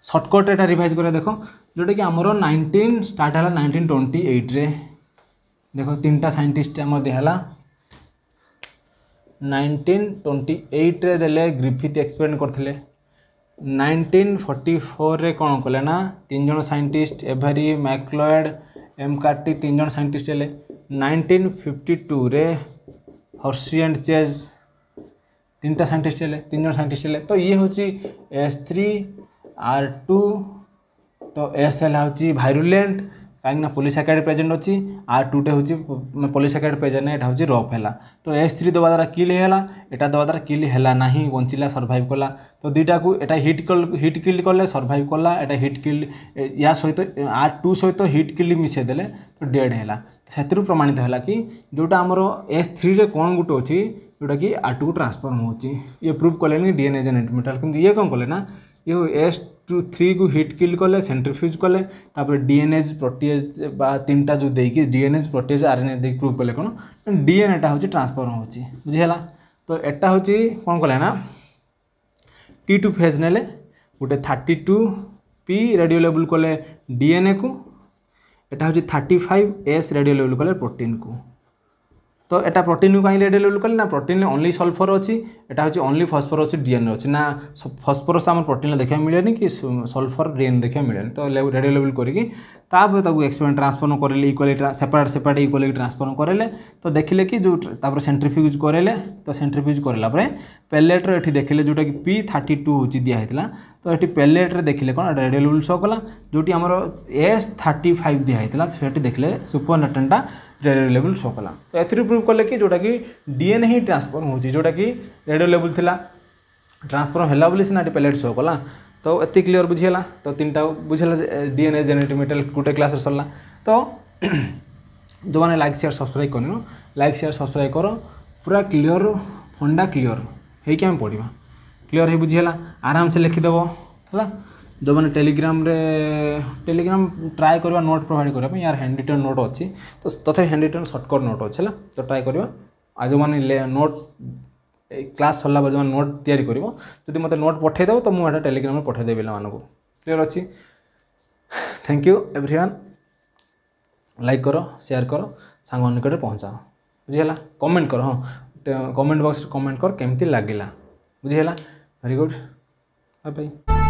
S1: সর্টকট এটা রিভাইজ করে দেখো ଯେଉଁଟାକି ଆମର ନାଇଣ୍ଟିନ୍ ଷ୍ଟାର୍ଟ ହେଲା ନାଇଣ୍ଟିନ୍ ଟ୍ୱେଣ୍ଟି ଏଇଟ୍ରେ ଦେଖ ତିନିଟା ସାଇଣ୍ଟିଷ୍ଟ ଆମର ଦିଆହେଲା ନାଇଣ୍ଟିନ୍ ଟ୍ୱେଣ୍ଟି ଏଇଟ୍ରେ ଦେଲେ ଗ୍ରିଫିଥ୍ ଏକ୍ସପେରିମେଣ୍ଟ କରିଥିଲେ ନାଇଣ୍ଟିନ୍ ଫର୍ଟି ଫୋର୍ରେ କ'ଣ କଲେ ନା ତିନି ଜଣ ସାଇଣ୍ଟିଷ୍ଟ ଏଭରି ମ୍ୟାକ୍ଲଏଡ଼୍ ଏମ୍ କାର୍ଟି ତିନି ଜଣ ସାଇଣ୍ଟିଷ୍ଟ ହେଲେ ନାଇଣ୍ଟିନ୍ ଫିଫ୍ଟି ଟୁରେ ହର୍ସି ଆଣ୍ଡ ଚେଜ୍ ତିନିଟା ସାଇଣ୍ଟିଷ୍ଟ ହେଲେ ତିନି ଜଣ ସାଇଣ୍ଟିଷ୍ଟ ହେଲେ ତ ଇଏ ହେଉଛି ଏସ୍ ଥ୍ରୀ ଆର୍ ଟୁ तो एस एल हूँ भाइरुलेन्ट कहीं पुलिस आकाडेड प्रेजेन्ट अच्छी आर टूटे हूँ पुलिस आकाडेड प्रेजेन्ट यहाँ हूँ रफ है तो एस थ्री दवा द्वारा किल होगा यहाँ दवा द्वारा किल है ना ही बचला सर्भाइव कला तो दुटा को यहाँ हिट हिट किल कले सर्भाइव कला एटा हिट किल या सहित आर टू सहित हिट किल मिसेदे तो डेड है से प्रमाणित है कि जोटा आमर एस थ्री कौन गोटे अच्छे जोटा कि आर टू को ट्रांसफर्म हो प्रूफ कले डीएनए जेनेट मेटाल कि ये कौन कले ना ये एस ଟୁ ଥ୍ରୀକୁ ହିଟ୍ କିଲ୍ କଲେ ସେଣ୍ଟ୍ରିଫ୍ୟୁଜ୍ କଲେ ତାପରେ ଡିଏନ୍ଏଜ୍ ପ୍ରୋଟିଏଜ୍ ବା ତିନିଟା ଯେଉଁ ଦେଇକି ଡିଏନ୍ଏଜ୍ ପ୍ରୋଟିଏଜ୍ ଆର୍ଏନ୍ଏ ଦେଇକି ପ୍ରୁଭ୍ କଲେ କ'ଣ ଡିଏନ୍ଏଟା ହେଉଛି ଟ୍ରାନ୍ସଫର୍ମ ହେଉଛି ବୁଝିହେଲା ତ ଏଟା ହେଉଛି କ'ଣ କଲେ ନା ଟି ଟୁ ଫେଜ୍ ନେଲେ ଗୋଟେ thirty two P radio label କଲେ ଡିଏନ୍ଏକୁ ଏଟା ହେଉଛି thirty five S radio label କଲେ ପ୍ରୋଟିନ୍କୁ তো এটা প্রোটিনু কাহি রেডিওলেবল কলে না প্রোটিনে অনলি সলফর অছি এটা হচ্ছে অনলি ফসফরস ডিএনএ অছি না ফসফরস আমার প্রোটিনে দেখা মিলেনি কি সলফর ডিএনএ দেখা মিলেনি তো রেডিওলেবল করিকি তাপরে তাকে এক্সপেরিমেন্ট ট্রান্সফর্ম করেলে equally separate separate equally transform করেলে তো দেখলে কি যে তাপরে সেন্ট্রিফিউজ করেলে তো সেন্ট্রিফিউজ করেলা পরে পেলেটর এটি দেখলে যেটা কি পি থার্টি টু হচ্ছে দিয়া হয়েছিল তো এটি পেলেটরে দেখলে কোণ রেডিওলেবল শো কলা যেটি আমার এস থার্টি ফাইভ দিয়া হয়েছিল সেটি দেখলে সুপর নেটেনটা ରେଡ଼ିଓ ଲେବୁଲ୍ ଶୋ କଲା ତ ଏଥିରୁ ପ୍ରୁଭ୍ କଲେ କି ଯେଉଁଟାକି ଡିଏନ୍ଏ ହିଁ ଟ୍ରାନ୍ସଫର୍ମ ହେଉଛି ଯେଉଁଟାକି ରେଡ଼ିଓ ଲେବୁଲ୍ ଥିଲା ଟ୍ରାନ୍ସଫର୍ମ ହେଲା ବୋଲି ସିନା ପେଲେଟ୍ ଶୋ କଲା ତ ଏତେ କ୍ଲିଅର୍ ବୁଝିଗଲା ତ ତିନିଟା ବୁଝିଲା ଡିଏନ୍ଏ ଜେନେଟିକ୍ ମେଟାଲ୍ ଗୋଟେ କ୍ଲାସ୍ରେ ସରିଲା ତ ଯେଉଁମାନେ ଲାଇକ୍ ସେୟାର୍ ସବସ୍କ୍ରାଇବ୍ କରିନ ଲାଇକ୍ ସେୟାର୍ ସବସ୍କ୍ରାଇବ୍ କର ପୁରା କ୍ଲିଅର୍ ଫଣ୍ଡା କ୍ଲିଅର୍ ହେଇକି ଆମେ ପଢ଼ିବା କ୍ଲିଅର୍ ହେଇ ବୁଝିଗଲା ଆରାମସେ ଲେଖିଦେବ ହେଲା ଯେଉଁମାନେ ଟେଲିଗ୍ରାମରେ ଟେଲିଗ୍ରାମ ଟ୍ରାଏ କରିବା ନୋଟ୍ ପ୍ରୋଭାଇଡ଼ କରିବା ପାଇଁ ୟାର ହ୍ୟାଣ୍ଡ ରିଟର୍ନ ନୋଟ୍ ଅଛି ତ ତଥାପି ହ୍ୟାଣ୍ଡ ରିଟର୍ନ ସର୍ଟକଟ୍ ନୋଟ୍ ଅଛି ହେଲା ତ ଟ୍ରାଏ କରିବା ଆଉ ଯେଉଁମାନେ ନୋଟ୍ କ୍ଲାସ୍ ସରିଲା ପରେ ଯେଉଁମାନେ ନୋଟ୍ ତିଆରି କରିବ ଯଦି ମୋତେ ନୋଟ୍ ପଠାଇଦେବ ତ ମୁଁ ଏଇଟା ଟେଲିଗ୍ରାମରେ ପଠାଇଦେବି ପିଲାମାନଙ୍କୁ କ୍ଲିଅର୍ ଅଛି ଥ୍ୟାଙ୍କ ୟୁ ଏଭ୍ରିୱାନ୍ ଲାଇକ୍ କର ସେୟାର କର ସାଙ୍ଗମାନଙ୍କ ନିକଟରେ ପହଞ୍ଚାଅ ବୁଝିହେଲା କମେଣ୍ଟ କର ହଁ କମେଣ୍ଟ ବକ୍ସରେ କମେଣ୍ଟ କର କେମିତି ଲାଗିଲା ବୁଝିହେଲା ଭେରି ଗୁଡ଼୍ ବାଏ ବାଏ